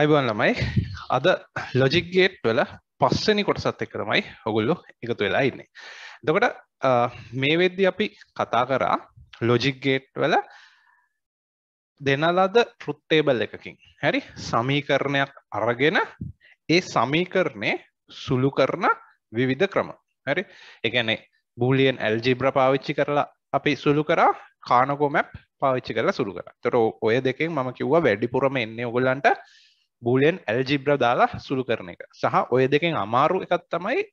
අයිබන් ළමයි අද logic gate වල පස්සනි කොටසත් එක්ක තමයි ඔගොල්ලෝ එකතු වෙලා ඉන්නේ. එතකොට මේ වෙද්දි අපි කතා කරා ලොජික් ගේට් වල දෙන ලද ට්‍රුත් ටේබල් එකකින් හරි සමීකරණයක් අරගෙන ඒ සමීකරණය සුළු කරන විවිධ ක්‍රම. හරි? ඒ කියන්නේ බූලියන් ඇල්ජිබ්‍රා පාවිච්චි කරලා අපි සුළු කරා කානකෝ මැප් පාවිච්චි කරලා සුළු කරා. ඒතර ඔය දෙකෙන් මම කිව්වා වැඩිපුරම එන්නේ ඔයගොල්ලන්ට බූලියන් ඇල්ජිබ්‍ර දාලා සුළු කරන එක සහ ඔය දෙකෙන් අමාරු එකත් තමයි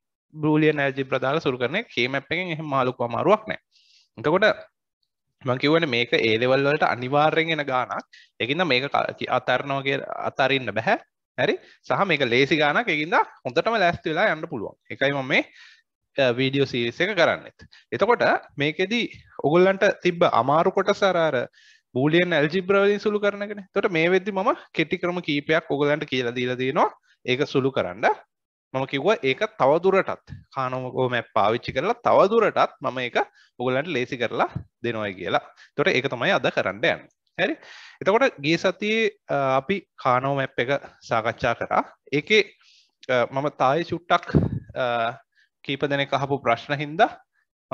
බූලියන් ඇල්ජිබ්‍ර දාලා සුරු කරන කේමැප් එකෙන් එහෙම මාලුක අමාරුවක් නෑ එතකොට මං කිව්වනේ මේක ඒ ලෙවල් වලට අනිවාර්යෙන් එන ගානක් ඒකින්ද මේක අතරනවා කියලා අතරින්න බෑ හරි සහ මේක ලේසි ගානක් ඒකින්ද හොඳටම ලෑස්ති වෙලා යන්න පුළුවන් ඒකයි මම මේ වීඩියෝ සීරීස් එක කරන්නෙත් එතකොට මේකෙදි ඔගොල්ලන්ට තිබ්බ අමාරු කොටස අර අර බූලියන් ඇල්ජිබ්‍රවලින් සුළු කරනගෙන තොට මේ වෙද්දි ම කෙටි ක්‍රම කීපයක් ඔගලන්ට කියලා දීලදීනවා ඒක සුළු කරන්න මම කිව්ව ඒක තවදුරටත් කානෝමකෝ මැ පාවිච්චි කරලා තවදුරටත් මම ඒක ඔගලන්ට ලේසි කරලා දෙනොයි කියලා තොට ඒක තමයි අද කරන්න යන්න හැරි එතකොට ගේ සතියේ අපි කානෝ මැප් එක සාකච්ඡා කරා ඒකේ මම තායි චුට්ටක් කීප දෙනෙ කහපු ප්‍රශ්න හින්දා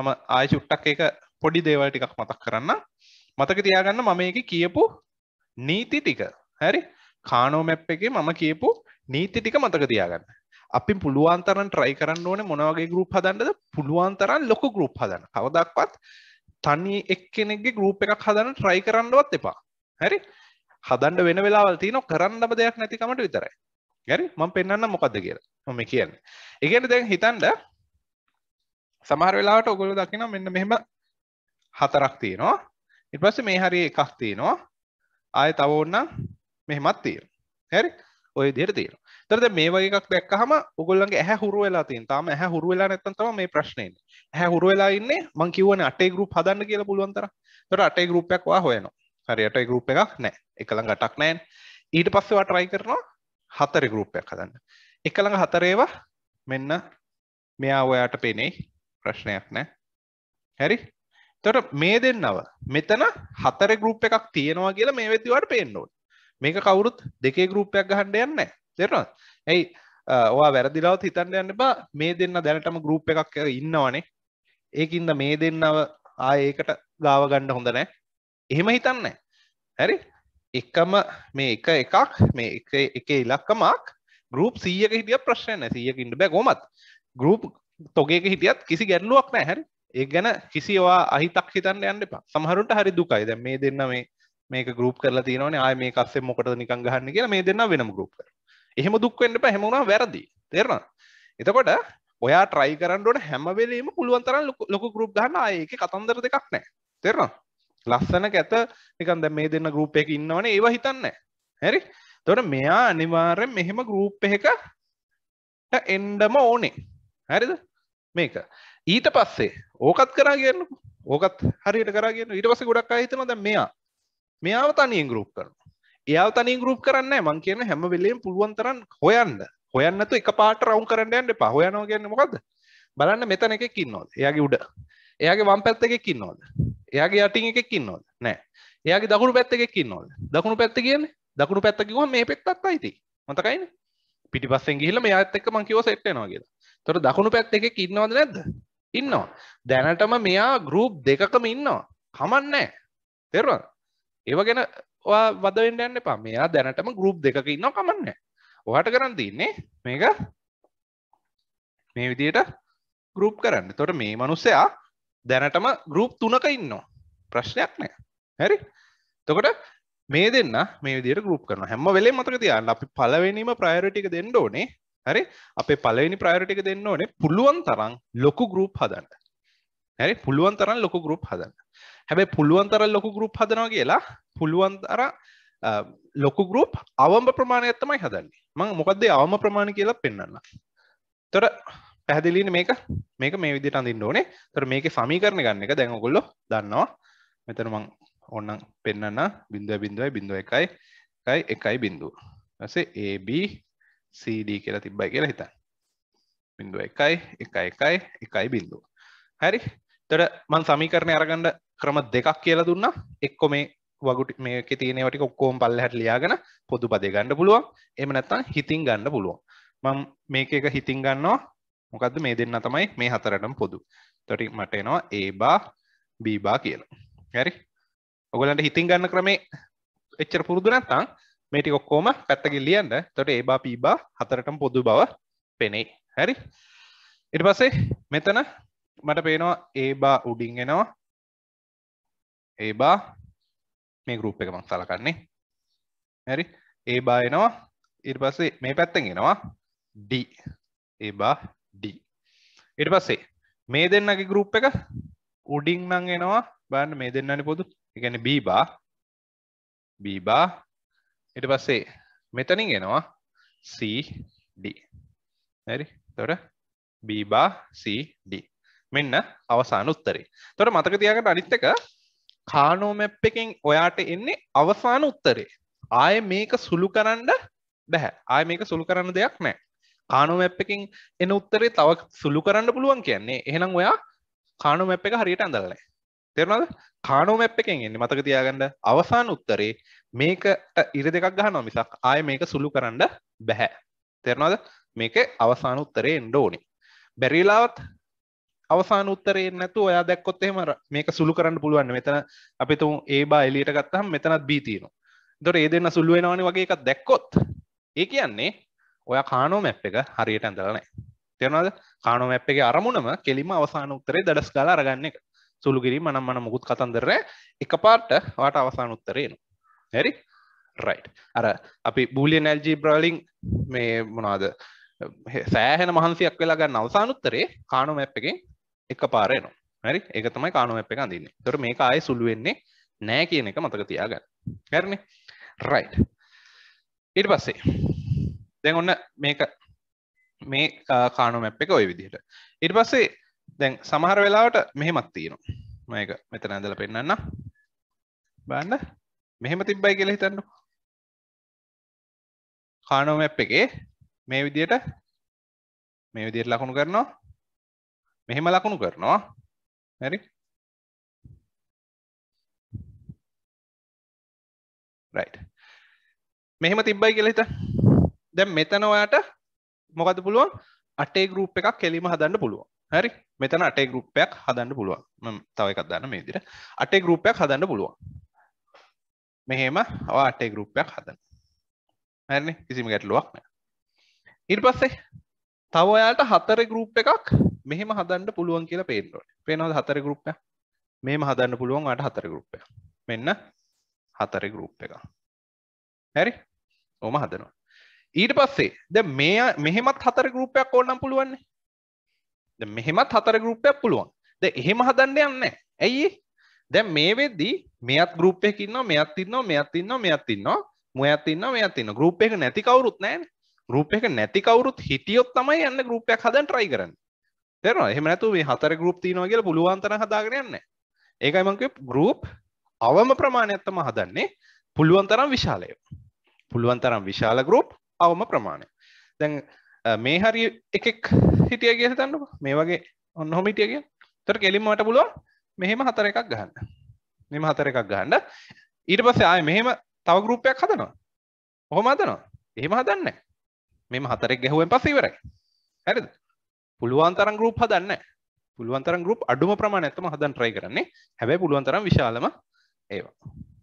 මම ආය චුට්ටක් එක පොඩි දේවල් ටිකක් මතක් කරන්න මතක තියාගන්න මම එක කියපු නීති ටික හැරි කානෝමැප් එකේ මම කියපු නීති ටික මතක තියාගන්න අපි පුළුවන්තරන් ට්‍රයි කරන්න ඕන මොනවගේ ගරුප් හදන්නද පුළුවන්තරන් ලොක ගරුප් හදන්න කවදක්වත් තනි එක් කෙනෙක්ගේ ගරුප් එකක් හදන්න ට්‍රයි කරන්නවත් එපා හැරි හදන්ඩ වෙන වෙලාවල් තියන කරන්නම දෙයක් නැතිකමට විතරයි ගැරි මම පෙන්න්න මොකක්ද කියලා මම කියන්න එකන දැන් හිතන්ඩ සමහර වෙලාට ඔගොල දකින මෙන්න මෙහෙම හතරක් තියෙනවා ඉට පස්ස මේ හරි එකක් තියෙනවා ආය තව ඔන්න මෙහෙමත් තියෙන හැරි ඔය දෙර තියෙන තරද මේ වගේක් දැක් හම ඔගොල්ලන්ගේ ඇහ හුරු වෙලා තින් තාම ඇහ හුරු වෙලා නැත්තන්තම මේ ප්‍රශ්නයෙන් ඇහ හුරු වෙලා ඉන්න මං කිවන අටේ ගරුප් හදන්න කියලා පුළුවන්තර තොට අටේ ගරුප්යක් වා හොයනවා හරි අටේ ගරුප් එකක් නෑ එකළඟ ටක් නෑන් ඊට පස්සේ වටරයි කරනවා හතර ගරුප්යක් හදන්න එකළඟ හතරේවා මෙන්න මෙයා ඔයාට පෙනේ ප්‍රශ්නයක් නෑ හැරි තොට මේ දෙන්නව මෙතන හතර ගරුප් එකක් තියෙනවා කියලා මේ වෙතිවට පේෙන්න්නවන් මේක කවුරුත් දෙකේ ගරුප්යක් ගහන්ඩ යන්න තෙරවා ඇයි වා වැරදිලාව හිතන්න යන්න බා මේ දෙන්න දැනටම ගරුප් එකක් කර ඉන්නවනේ ඒකින්ද මේ දෙන්නව ආඒකට ගාව ගණ්ඩ හොඳ නෑ එහෙම හිතන්න හැරි එකම මේ එක එකක් මේ එක ඉලක්කමක් ගරුප් සීයක හිටිය ප්‍රශ්න සීයකින්ට බැ ගොමත් ගරුප් තොගේ හිටියත් කිසි ගැල්ලුවක් නෑ හැරි ඒ ගැන කිසිවා අහිතක් හිතන්න යන්න එපා සමහරුට හරි දුකයි දැ මේ දෙන්න මේ මේක ගරුප් කරලා තියනවන ආය මේ කස්සේ මොකට නිකං ගහන්න කියලා මේ දෙන්න වෙනම ගරුප් එහෙම දුක්වෙන්නට හැමුණා වැරදි තේරවා එතකොට ඔයා ට්‍රයි කරන්නට හැමවෙලීම පුළුවන්තර ලොක ගරුප් ගන්න ඒක කතන්දර දෙකක් නෑ තෙරවා ලස්සන ඇත නිකන්ද මේ දෙන්න ගරුප් එක ඉන්නවන ඒව හිතන්න හැරි තොට මෙයා අනිවාරෙන් මෙහෙම ගරුප් එක එන්ඩම ඕනේ හැරිද මේක ඊට පස්සේ ඕකත් කරාගන්න ඕකත් හරියට කරගෙන ඊට පස ගොඩක් අහිතන ද මෙයා මෙයාව තනියෙන් ගරුප් කරන එයා තනි ගරුප් කරන්න මං කියන හැම වෙලෙන් පුළුවන්තරන් හොයන්න හොයන්නතු එක පාට රවුන් කරන්න යන්න පහොයනෝ කියන්න මොකක්ද බලන්න මෙතන එකෙක් ඉන්නවද එයාගේ උඩ එයාගේ වම් පැත්ත එකෙක් ඉන්නවද එයාගේ යටින් එකෙක් ඉන්නවද නෑ එයාගේ දකුණු පැත්ත එකෙක් ඉන්නවද දකුණු පැත්ත කියන්නේ දකුණු පැත්ත කිව්වම මේ පැත්තත් අයිති මතකයිනේ පිටිපස්සෙන් ගිහිල්ලා මෙයාත් එක්ක මං කිව්වා සෙට් වෙනවා කියලා. ඒතර දකුණු පැත්ත එකෙක් ඉන්නවද නැද්ද? ඉන්නවා. දැනටම මෙයා ගරුප් දෙකකම ඉන්නවා. කමන්නෑ. තෙරවා. ඒව ගැන ඔයා වදවෙන්ට යන්න එපා මෙයා දැනටම ගරුප් දෙකක ඉන්නවා කමන්නෑ. ඔහට කරන්න තින්නේ මේක මේ විදියට ගරුප් කරන්න. තොට මේ මනුස්සයා දැනටම ගරුප් තුනක ඉන්නවා. ප්‍රශ්නයක් නෑ. හැරි? එතකොට මේ දෙන්න මේ විදියට ගරුප් කරනවා. හැම වෙලේම මතක තියාගන්න අපි පළවෙනිම ප්‍රයොරිටි එක දෙන්න ඕනේ හරි අපේ පලවෙනි ප්‍රයෝරිටික දෙන්න ඕනේ පුළුවන් තරම් ලොකු ගරුප් හදන්න හැරි පුළුවන් තරම් ලොකු ගරුප් හදන්න හැබැ පුළුවන් තර ලොකු ගරුප් හදනවා කියලා පුළුවන් අර ලොකු ගරුප් අවම ප්‍රමාණයක් තමයි හදන්නේ මං මොකක්දේ අවම ප්‍රමාණ කියලා පෙන්න්න තොර පැහදිලීන මේක මේක මේ විදිට අඳින්න ඕනේ තොර මේක සමීකරණ ගන්න එක දැඟගොල්ලො දන්නවා මෙතන මං ඔන්න පෙන්න්න බින්දුව බින්දුවයි බිඳුව එකයි එකයි එකයි බිඳුව ඇසේ AB CD කියලා තිබ්බයි කියලා හිතන්න. බිඳුව එකයි එකයි එකයි එකයි බිඳුව. හරි තොට මන් සමීකරණය අරගණ්ඩ ක්‍රම දෙකක් කියලා දුන්න එක්කො මේ වගුට මේක තියනවට ඔක්කෝම් පල්ල හැට ලියාගෙන පොදු පද ගණඩ පුළුවන් එම නැත්තන් හිතින් ගණඩ පුළුවන් මං මේක එක හිතින් ගන්නවා මොකක්ද මේ දෙන්න තමයි මේ හතරටම පොදු තොටි මට එනවා ඒ බා බීබා කියලා හැරි ඔගලන්ට හිතින් ගන්න ක්‍රමේ එච්චර පුරුදු නැත්තං මේටි ඔක්කෝම පැත්තකින් ලියන්න තොට ඒ බා පීබා හතරටම පොදු බව පෙනෙයි හැරි ඉට පස්සේ මෙතන මට පේනවා ඒ බා උඩින් එනවා ඒ බා මේ ගරුප් එක මං සලකන්නේ හැරි ඒ බා එනවා ඉට පස්සේ මේ පැත්තෙන් එනවා ඩ ඒ බා ඩ ඉට පස්සේ මේ දෙන්නගේ ගරුප් එක උඩින් නං එනවා බන්න මේ දෙන්නනි පොදු එකන බීබා බීබා ඉට පස්සේ මෙතනින් එනවා CD හරි තොට බීබා CD මෙන්න අවසාන උත්තරේ තොට මතක තියාකට අනිත් එක කානෝමැප් එකෙන් ඔයාට එන්නේ අවසාන උත්තරේ ආය මේක සුළු කරන්න බැහැ ආය මේක සුළු කරන්න දෙයක් නෑ කානෝමැප් එකින් එන උත්තරේ තව සුළු කරන්න පුළුවන් කියන්නේ එහෙනම් ඔයා කානෝමැප් එක හරියට ඇඳලනෑ තෙරනද කානෝමැප් එකෙන් එන්නේ මතක තියාගන්න අවසාන උත්තරේ මේක ඉරි දෙකක් ගහනවා මිසක් ආය මේක සුළු කරන්න බැහැ තෙරනවාද මේක අවසාන උත්තරේ එන්ඩෝනි බැරිලාවත් අවසාන උත්තරේ නැතු ඔයා දැක්කොත් එහෙම මේක සුළු කරන්න පුළුවන් මෙතන අපි තුමු ඒ බා එලියට ගත්තහම මෙතනත් බී තියෙනවා දොර ඒ දෙන්න සුළු වෙනවනේ වගේ එකක් දැක්කොත් ඒ කියන්නේ ඔයා කානෝ මැප් එක හරියට ඇඳලා නැහැ තේරෙනවද කානෝ මැප් එකේ අරමුණම කෙලිම අවසාන උත්තරේ දඩස් ගාලා අරගන්න එක සුළු කිරීම නම් මම මුකුත් කතන්දර නැහැ එකපාරට ඔයාට අවසාන උත්තරේ එනවා හරි රයි් අර අපි බූලියන් ඇල්ජීබ්‍රලින් මේ මොනාද සෑහෙන මහන්සියක් වෙලාගන්න අවසානුත්තරේ කානු මැප් එකෙන් එක පාරයනවා හරි එක තමයි කානු මැප් එක අඳන්නේ තොර මේ ආය සුළුවෙන්නේ නෑ කියන එක මතක තියාගන්න හැරණ රයි් ඊට පස්සේ දැන් ඔන්න මේක මේ කානු මැප් එක ඔය විදිහට ඉට පස්සේ දැන් සමහර වෙලාවට මෙහෙමත් තියෙනවා මේක මෙතන ඇඳල පෙන්න්න බන්න මෙහෙම තිබ්බයි කියලා හිතන්න කානෝ මැප් එකේ මේ විදියට මේ විදියට ලකුණු කරනවා මෙහෙම ලකුණු කරනවා හරි රයිට් මෙහෙම තිබ්බයි කියලා හිත දැන් මෙතන ඔයාට මොකද පුළුවන් අටේ ගරුප් එකක් කෙලීම හදන්න පුළුවන් හරි මෙතන අටේ ගරුප්පයක් හදන්න පුළුවන් තව එකක් දාන්න මේ විදිහට අටේ ගරුප්පයක් හදන්න පුළුවන් මෙහෙම අවාටේ ගරුප්යක් හදන හැරි කිසිම ගැටලුවක් නෑ ඉට පස්සේ තව ඔයාට හතර ගරුප් එකක් මෙහෙම හදන්න පුළුවන් කියලා පේෙන්ඩුවට පේනවද හතර ගරුප්ය මෙම හදන්න පුළුවන් අට හතර ගරුප්ය මෙන්න හතර ගරුප් එක හැරි ඕම හදනවා ඊට පස්සේ ද මේ මෙහෙමත් හතර ගරුපයක් ඕන්නම් පුළුවන්නේ මෙහෙමත් හතර ගරුපයක් පුළුවන් ද එහෙම හදන්න යන්න ඇයි දැන් මේ වෙද්දී මෙයත් ගරුප් එක ඉන්න මෙයත් ඉන්න මෙයත් ඉන්න මෙයත් ඉන්න මොයත් ඉන්න මෙයත් ඉන්න ගරුප් එක නැති කවුරුත් නෑන ගරුප් එක නැති කවුරුත් හිටියොත් තමයි යන්න ගරුප්යක් හදන් ට්‍රයි කරන්න තෙරවා එහෙම නැතු මේ හතර ගරුප් තියෙනවා කියලා පුළුවන්තර හදාගෙන යන්න ඒකයි මං කිව්වේ ගරුප් අවම ප්‍රමාණයක් තමයි හදන්නේ පුළුවන් තරම් විශාලය පුළුවන් තරම් විශාල ගරුප් අවම ප්‍රමාණය දැන් මේ හරි එකෙක් හිටිය කියලා හිතන්නකෝ මේ වගේ ඔන්න ඔහොම හිටිය කියලා එතකොට කෙලින්ම මට පුළුවන් මෙහෙම හතර එකක් ගහන්න නිම හතර එකක් ගහන්න ඊට පස්සේ ආය මෙහෙම තව ගරුපයක් හදනවා ඔහොම හදනවා එහෙම හදන්න මෙම හතරක් ගැහුවෙන් පස්ස ඉවරයි හැරිද පුළුවන් තරම් ගරුප් හදන්න පුළුවන් තරම් ගරුප් අඩුම ප්‍රමාණය ඇත්තම හදන් ට්‍රයි කරන්නේ හැබැයි පුළුවන් තරම් විශාලම ඒවා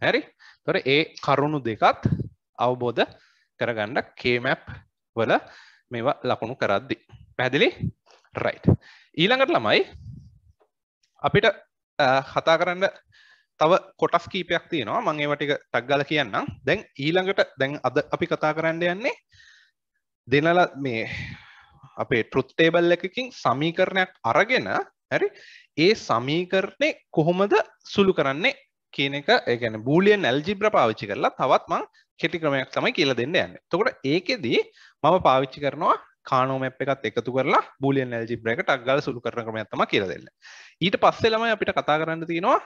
හැරි තොර ඒ කරුණු දෙකත් අවබෝධ කරගන්න කේමැප් වල මේවා ලකුණු කරද්දි පැදිලි රයි් ඊළඟට ළමයි අපිට කතා කරන්න තව කොටස් කීපයක් තියෙනවා මං ඒවා ටික ටග්ගල කියන්නම් දැන් ඊළඟට දැන් අද අපි කතා කරන්න යන්නේ දෙනලා මේ අපේ ට්‍රුත් ටේබල් එකකින් සමීකරණයක් අරගෙන හරි ඒ සමීකරණය කොහොමද සුළු කරන්නේ කියන එක ඒ කියන්නේ බූලියන් ඇල්ජිබ්‍ර පාවිච්චි කරලා තවත් මං කෙටි ක්‍රමයක් තමයි කියලා දෙන්න යන්නේ. එතකොට ඒකෙදී මම පාවිච්චි කරනවා කානෝ මැප් එකත් එකතු කරලා බූලියන් ඇල්ජිබ්‍ර එකට අග්ගල සුළු කරන ක්‍රමයක් තමයි කියලා දෙන්න. ඊට පස්සේ ළමයි අපිට කතා කරන්න තියෙනවා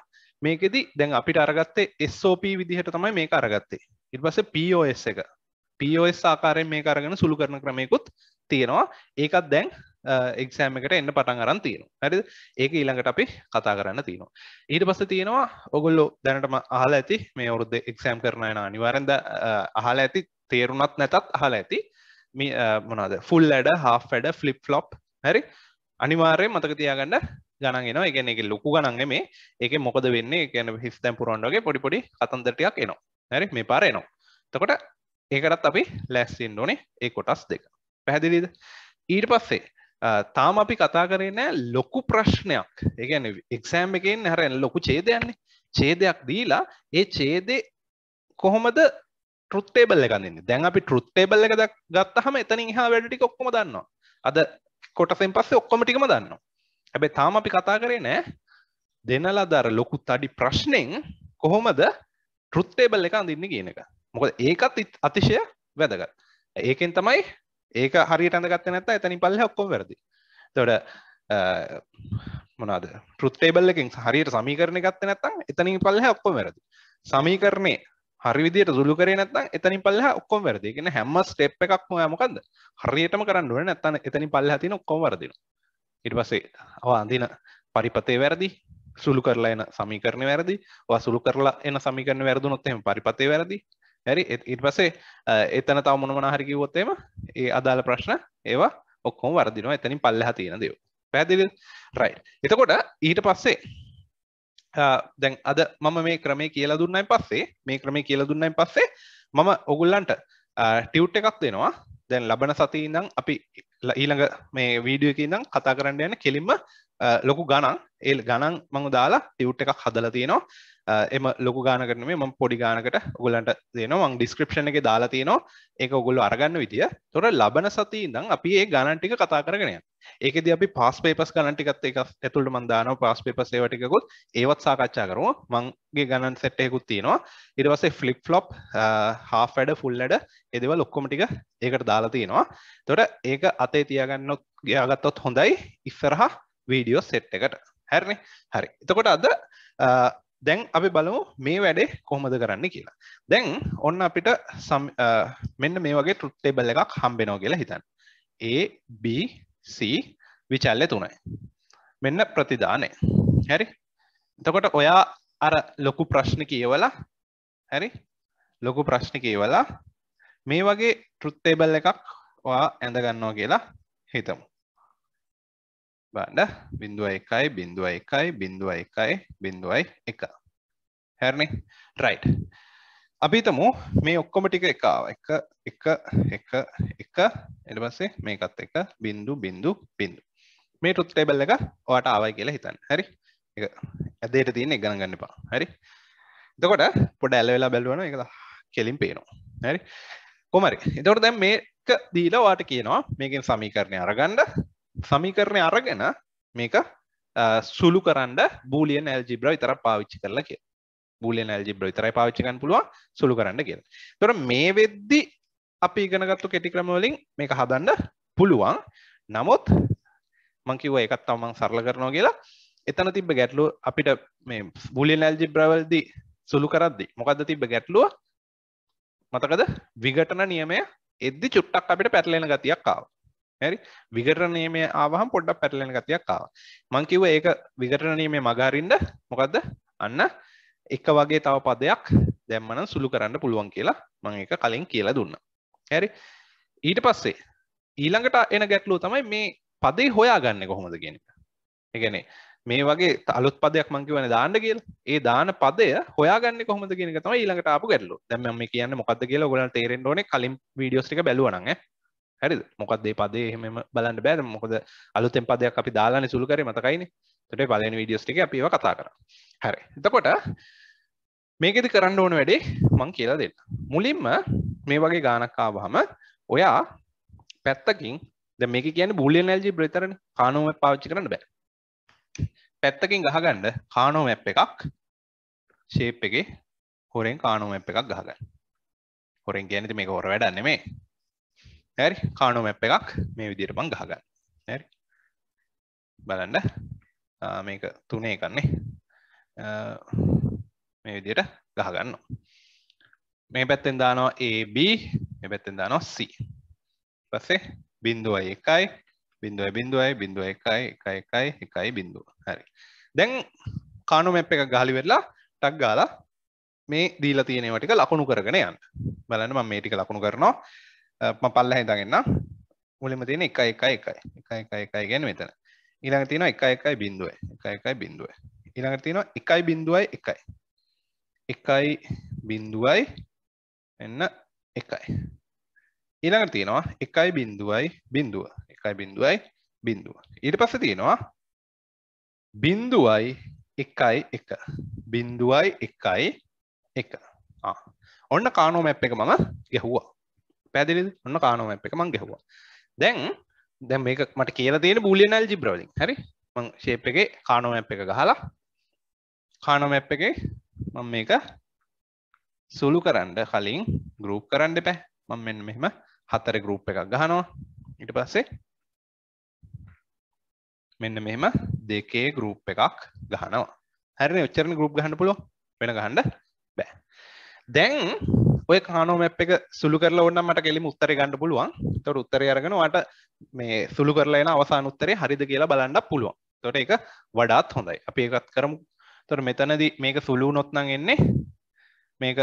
මේකෙදි දැන් අපිට අරගත්තේ SOP විදිහට තමයි මේ අරගත්තේ ඉට පස පOS එක පOS ආකාරයෙන් මේ අරගෙන සුළු කරන ක්‍රමයකුත් තියෙනවා ඒකත් දැන් එක්සෑම් එකට එන්න පටන් අරන් තියෙනවා හරි ඒක ඊළඟට අපි කතා කරන්න තියෙනවා ඊට පස්ස තියෙනවා ඔගොල්ලෝ දැනටම අහලා ඇති මේ ඔරුද්ද එක්සෑම් කරන යන අනිවාරෙන්ද අහලා ඇති තේරුණත් නැතත් අහලා ඇති මේ මොනාද ෆුල් ඇඩ හා වැඩ ෆලිප් ෆ්ලොප් හැරි අනිවාර්යෙන් මතක තියාගන්න ගණන් එනවා එකන එක ලොකු ගණන්ග මේ එක මොකද වෙන්නේ ගැන හිස්තැම් පුරන්ඩගේ පොඩිපොඩි කතන්දරටයක් එනවා හැරි මේ පාර එනවා තකොට ඒකටත් අපි ලැස්සින් ඕනේ ඒ කොටස් දෙක පැහැදිලිද ඊට පස්සේ තාම අපි කතා කරන්න ලොකු ප්‍රශ්නයක් ඒගැන එක්සෑම් එකෙන් හැරෙන් ලොකු චේදයන්නේ චේදයක් දීලා ඒ චේදේ කොහොමද ටේබල් එකන්න දැන් අපි ටෘත්තේබල් එක ගත්තහම එතනින් හා වැඩටි ඔක්කොම දන්නවා අද කොටසෙන් පස්සේ ඔක්කොමටිකම දන්නවා හැබැ තාම අපි කතා කරේ නෑ දෙනලා දර ලොකු තඩි ප්‍රශ්නෙන් කොහොමද ටෘත්තේබල් එක අඳන්න කියන එක මොකද ඒකත් අතිශය වැදගත් ඒකෙන් තමයි ඒක හරි ඇඳගත්ත නැත එතනි පල්ල ඔක්කොම වැරදි තොට මොනාද ටෘත්තේබල්ලකින් හරියට සමීකරණ ගත්ත නැත්තම් එතනින් පල්ල ඔක්කොම වැරදි සමීකරණය හරිවිදියට දුළු කරේ නැත්තම් එතනි පල්ලහ ඔක්කොම වැරදි කියෙන හැම ස්ටේප් එකක්ම මොකක්ද හරියටම කරන්නුව නැත්තන එතනි පල්ල තින ඔක්කොම වරදිනවා ඉට පසේ අවාන්දින පරිපතේ වැරදි සුළු කරලා එන සමීකරණ වැරදි සුළු කරලා එන සමිකරණ වැරදුනොත්තෙම පරිපතේ වැරදි හැරි ඉට පසේ එතන තව මොනමන හරිකිවොත්තේම ඒ අදාළ ප්‍රශ්න ඒවා ඔක්කොම වර්දිනවා එතනින් පල්ලහ තියෙන දෙව පැදිල් රයි් එතකොට ඊට පස්සේ දැන් අද මම මේ ක්‍රමේ කියලා දුන්නයි පස්සේ මේ ක්‍රමේ කියලා දුන්නයි පස්සේ මම ඔගුල්ලන්ට ටියව් එකක් දෙනවා දැන් ලබන සතිී දම් අපි ඊළඟ මේ වීඩියෝ එක ඉඳන් කතා කරන්න යන කෙලින්ම ලොකු ගණන් ඒ ගණන් මං දාලා ටියුට් එකක් හදලා තියෙනවා එම ලොකු ගානකරන මේ මම පොඩි ගානකට ඔගලන්ට දෙන මං ඩිස්ක්‍රපෂණ එක දාලා තියෙනවා ඒක ඔගොල්ලු අරගන්න විදිය තොර ලබන සති ඉඳන් අපි ඒ ගණන් ටික කතා කරගෙනය ඒකද අපි පස් පේපස් කනටිකත් එක ඇතුළට මන්දාන පස් පේපසේවටිකුත් ඒවත් සාකච්ඡා කරුව මංගේ ගණන් සැට්ටයකුත් තියෙනවා ඉරවසේ ෆලිප් ෆ්ලොප් හා වැඩ ෆුල්ලඩ එදව ලොක්කොමටික ඒකට දාලා තියෙනවා තොට ඒක අතේ තියගන්නොත් ගයාගත්තොත් හොඳයි ඉස්සරහා වීඩියෝ සෙට් එකට හැරණේ හරි එතකොට අද දැන් අපි බලමු මේ වැඩේ කොහොමද කරන්න කියලා දැන් ඔන්න අපිට මෙන්න මේ වගේ ටෘට්ටේබල් එකක් හම්බෙනෝ කියලා හිතන් ඒ C විචල්ය තුනයි. මෙන්න ප්‍රතිදානය. හැරි. එතකොට ඔයා අර ලොකු ප්‍රශ්න කියවලා හැරි ලොකු ප්‍රශ්න කියවලා මේ වගේ ටෘත්තේබල් එකක් ඔයා ඇඳගන්නවා කියලා හිතමු. බඩ බිින්දුව එකයි බිින්දුව එකයි බිින්දුව එකයි බිින්දුවයි එක. හැරණි රයිට්. අපිතමු මේ ඔක්කොම ටික එකාව එක එක එක එක එටපස්සේ මේකත් එක බින්දු බින්දු බින්දු මේ ටුත් ටේබල් එක ඔයාට ආවයි කියලා හිතන්න හරි ඒක ඇදේට තියෙන එක ගණන් ගන්න එපා හරි එතකොට පොඩ ඇල වෙලා බැලුවම ඒක කෙලින් පේනවා හරි කොහමරි එතකොට දැන් මේක දීලා ඔයාට කියනවා මේකෙන් සමීකරණය අරගන්න සමීකරණය අරගෙන මේක සුළු කරන්න බූලියන් ඇල්ජිබ්‍රා විතරක් පාවිච්චි කරලා කියලා බුලන ඇල්ජිබ්‍ර විතරයි පාච්චිකන් පුළුව සුළු කරන්න කියල තොර මේ වෙද්දි අපි ඉගෙනගත්තු කෙටික්‍රමවලින් මේක හදන්න පුළුවන් නමුත් මංකිව එකත් තමන් සරල කරනවා කියලා එතන තිබ ගැටලු අපිට මේ බුලින් ඇල්ජිබ්‍රවල්දි සුළු කරද්දි මොකද තිබ ගැටලුව මතකද විගටන නියමය එද්දි චුට්ටක් අපිට පැටලෙන ගතියක් ආව හරි විගටන නියමේ ආවහම් පොඩ්ඩක් පැටලෙන ගතියක් ආව මංකිව ඒක විගටන නියමේ මගහරින්ද මොකක්ද අන්න එක වගේ තව පදයක් දැම්මනම් සුළු කරන්න පුළුවන් කියලා මං එක කලින් කියලා දුන්න හැරි ඊට පස්සේ ඊළඟට එන ගැටලෝ තමයි මේ පදේ හොයා ගන්න කොහොමද කියන එක එකන මේ වගේ තලුත් පදයක් මංකි වන දාන්න කියල් ඒ දාන පදය හොයාගන්න කොහොම ගෙන තම ඊළඟට අප ගැටලු දැම මේ කියන්න මොකක්ද කියලා ගොල තේරෙන් ඕන කලින් වීඩියෝස්ටික බැලුවනන්න හැරි මොකක්දේ පදේ එහෙම බලන්න බෑර මොකද අලුතෙන් පදයක් අපි දාලාන සුළු කර මතකයිනේ තට පලන විඩියස් ටික අපිව කතා කර හැර එතකොට මේකෙද කරන්න ඕන වැඩේ මං කියලා දෙන්න මුලින්ම මේ වගේ ගානක්කාවහම ඔයා පැත්තකින් ද මේක කියන බුලියන් ඇල්ජි බ්‍රතරන කානුව පාච්චි කරන්න බෑ පැත්තකින් ගහගන්න කානෝ මැප් එකක් ශේප් එක හොරෙන් කානෝ මැප් එකක් ගහගන්න හොරෙන් කියනති මේ හොර වැඩන්න මේ හැරි කානෝ මැප් එකක් මේ විදිරපං ගහගන්න හැරි බලන්න මේක තුනේ කන්නේ මේ විදියට ගහගන්න මේ පැත්තෙන් දානවා AB මේ පැත්තෙන් දානවා C පස්සේ බින්දුවයි එකයි බින්දුවයි බින්දුවයි බින්දුව එකයි එකයි එකයි එකයි බින්දුව හරි දැන් කානු මැප් එක ගහලි වෙලා ටක් ගාලා මේ දීලා තියෙන ඒවා ටික ලකුණු කරගෙන යන්න බලන්න මම මේ ටික ලකුණු කරනවා මම පල්ලෙහා ඉඳන් එන්න මුලින්ම තියෙන 1 1 1 1 1 1 1 කියන්නේ මෙතන ඊළඟ තියෙනවා එක එකයි බින්දුවයි එක එකයි බින්දුවයි ඊළඟට තියෙනවා එකයි බින්දුවයි එකයි එකයි බින්දුවයි එන්න එකයි ඊළඟට තියෙනවා එකයි බින්දුවයි බින්දුව එකයි බින්දුවයි බින්දුව ඊට පස්ස තියෙනවා බින්දුවයි එකයි එක බින්දුවයි එකයි එක ඔන්න කානෝ මැප් එක මම ගැහුවා පැදිලි ඔන්න කානෝ මැප් එක මං ගැහුවා දැන් දැ මේක මට කියල තියෙන බූලියනල් ජිබ්‍රලින් හරි ශේප් එක කානෝ ඇ් එක ගහලා කානොම ඇ් එක මං මේක සුළු කරන්න කලින් ගරුප් කරන්න පැ මං මෙන්න මෙහෙම හතර ගරුප් එකක් ගහනවා ඉට පස්සේ මෙන්න මෙහෙම දෙකේ ගරුප් එකක් ගහනවා හැරි ඔච්චරන ගරුප් ගහන්න පුලො වෙන ගහන්ඩ බෑ දැන් ඔය කානෝ මැප් එක සුළු කරලා ඔන්න මට කෙලිම උත්තර ගන්න පුළුවන් තොට උත්තර අරගෙන වට මේ සුළු කරලා එන අවසාන උත්තරේ හරිද කියලා බලන්න පුළුවන් තොට එක වඩාත් හොඳයි අපි එකත් කරමු තොර මෙතනද මේක සුළු නොත්නං එන්නේ මේක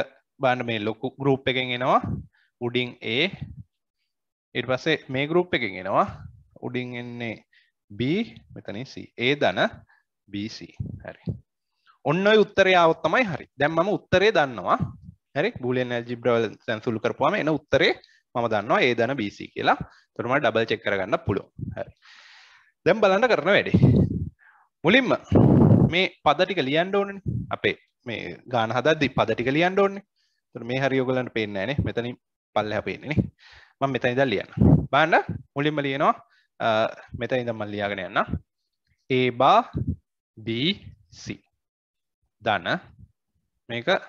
බාන්න මේ ලොකු ගරුප් එකෙන් එනවා උඩින් ඒ ඉට පස්සේ මේ ගරුප් එකෙන් එනවා උඩින් එන්නේ B මෙතනින් C ඒ දන BC හරි ඔන්න උත්තරය අවත්තමයි හරි දැම්මම උත්තරේ දන්නවා හරි බූලෙන් ඇල්ජිබ්‍රවල් සැන්සුල් කරපුවාම එන උත්තරේ මම දන්නවා ඒ දන BC කියලා තොරම ඩබල් චෙක් කරගන්න පුළුවන් හරි දැන් බලන්න කරන වැඩේ මුලින්ම මේ පද ටික ලියන්න ඕනනේ අපේ මේ ගාන හදද්දි පද ටික ලියන්න ඕනේ එතකොට මේ හරිය ඔයගලන්ට පේන්නේ නැහනේ මෙතනින් පල්ලෙහා පේන්නේ නේ මම මෙතන ඉඳන් ලියන්න බලන්න මුලින්ම ලියනවා මෙතන ඉඳන් මම ලියාගෙන යන්න A bar B C ධන මේක A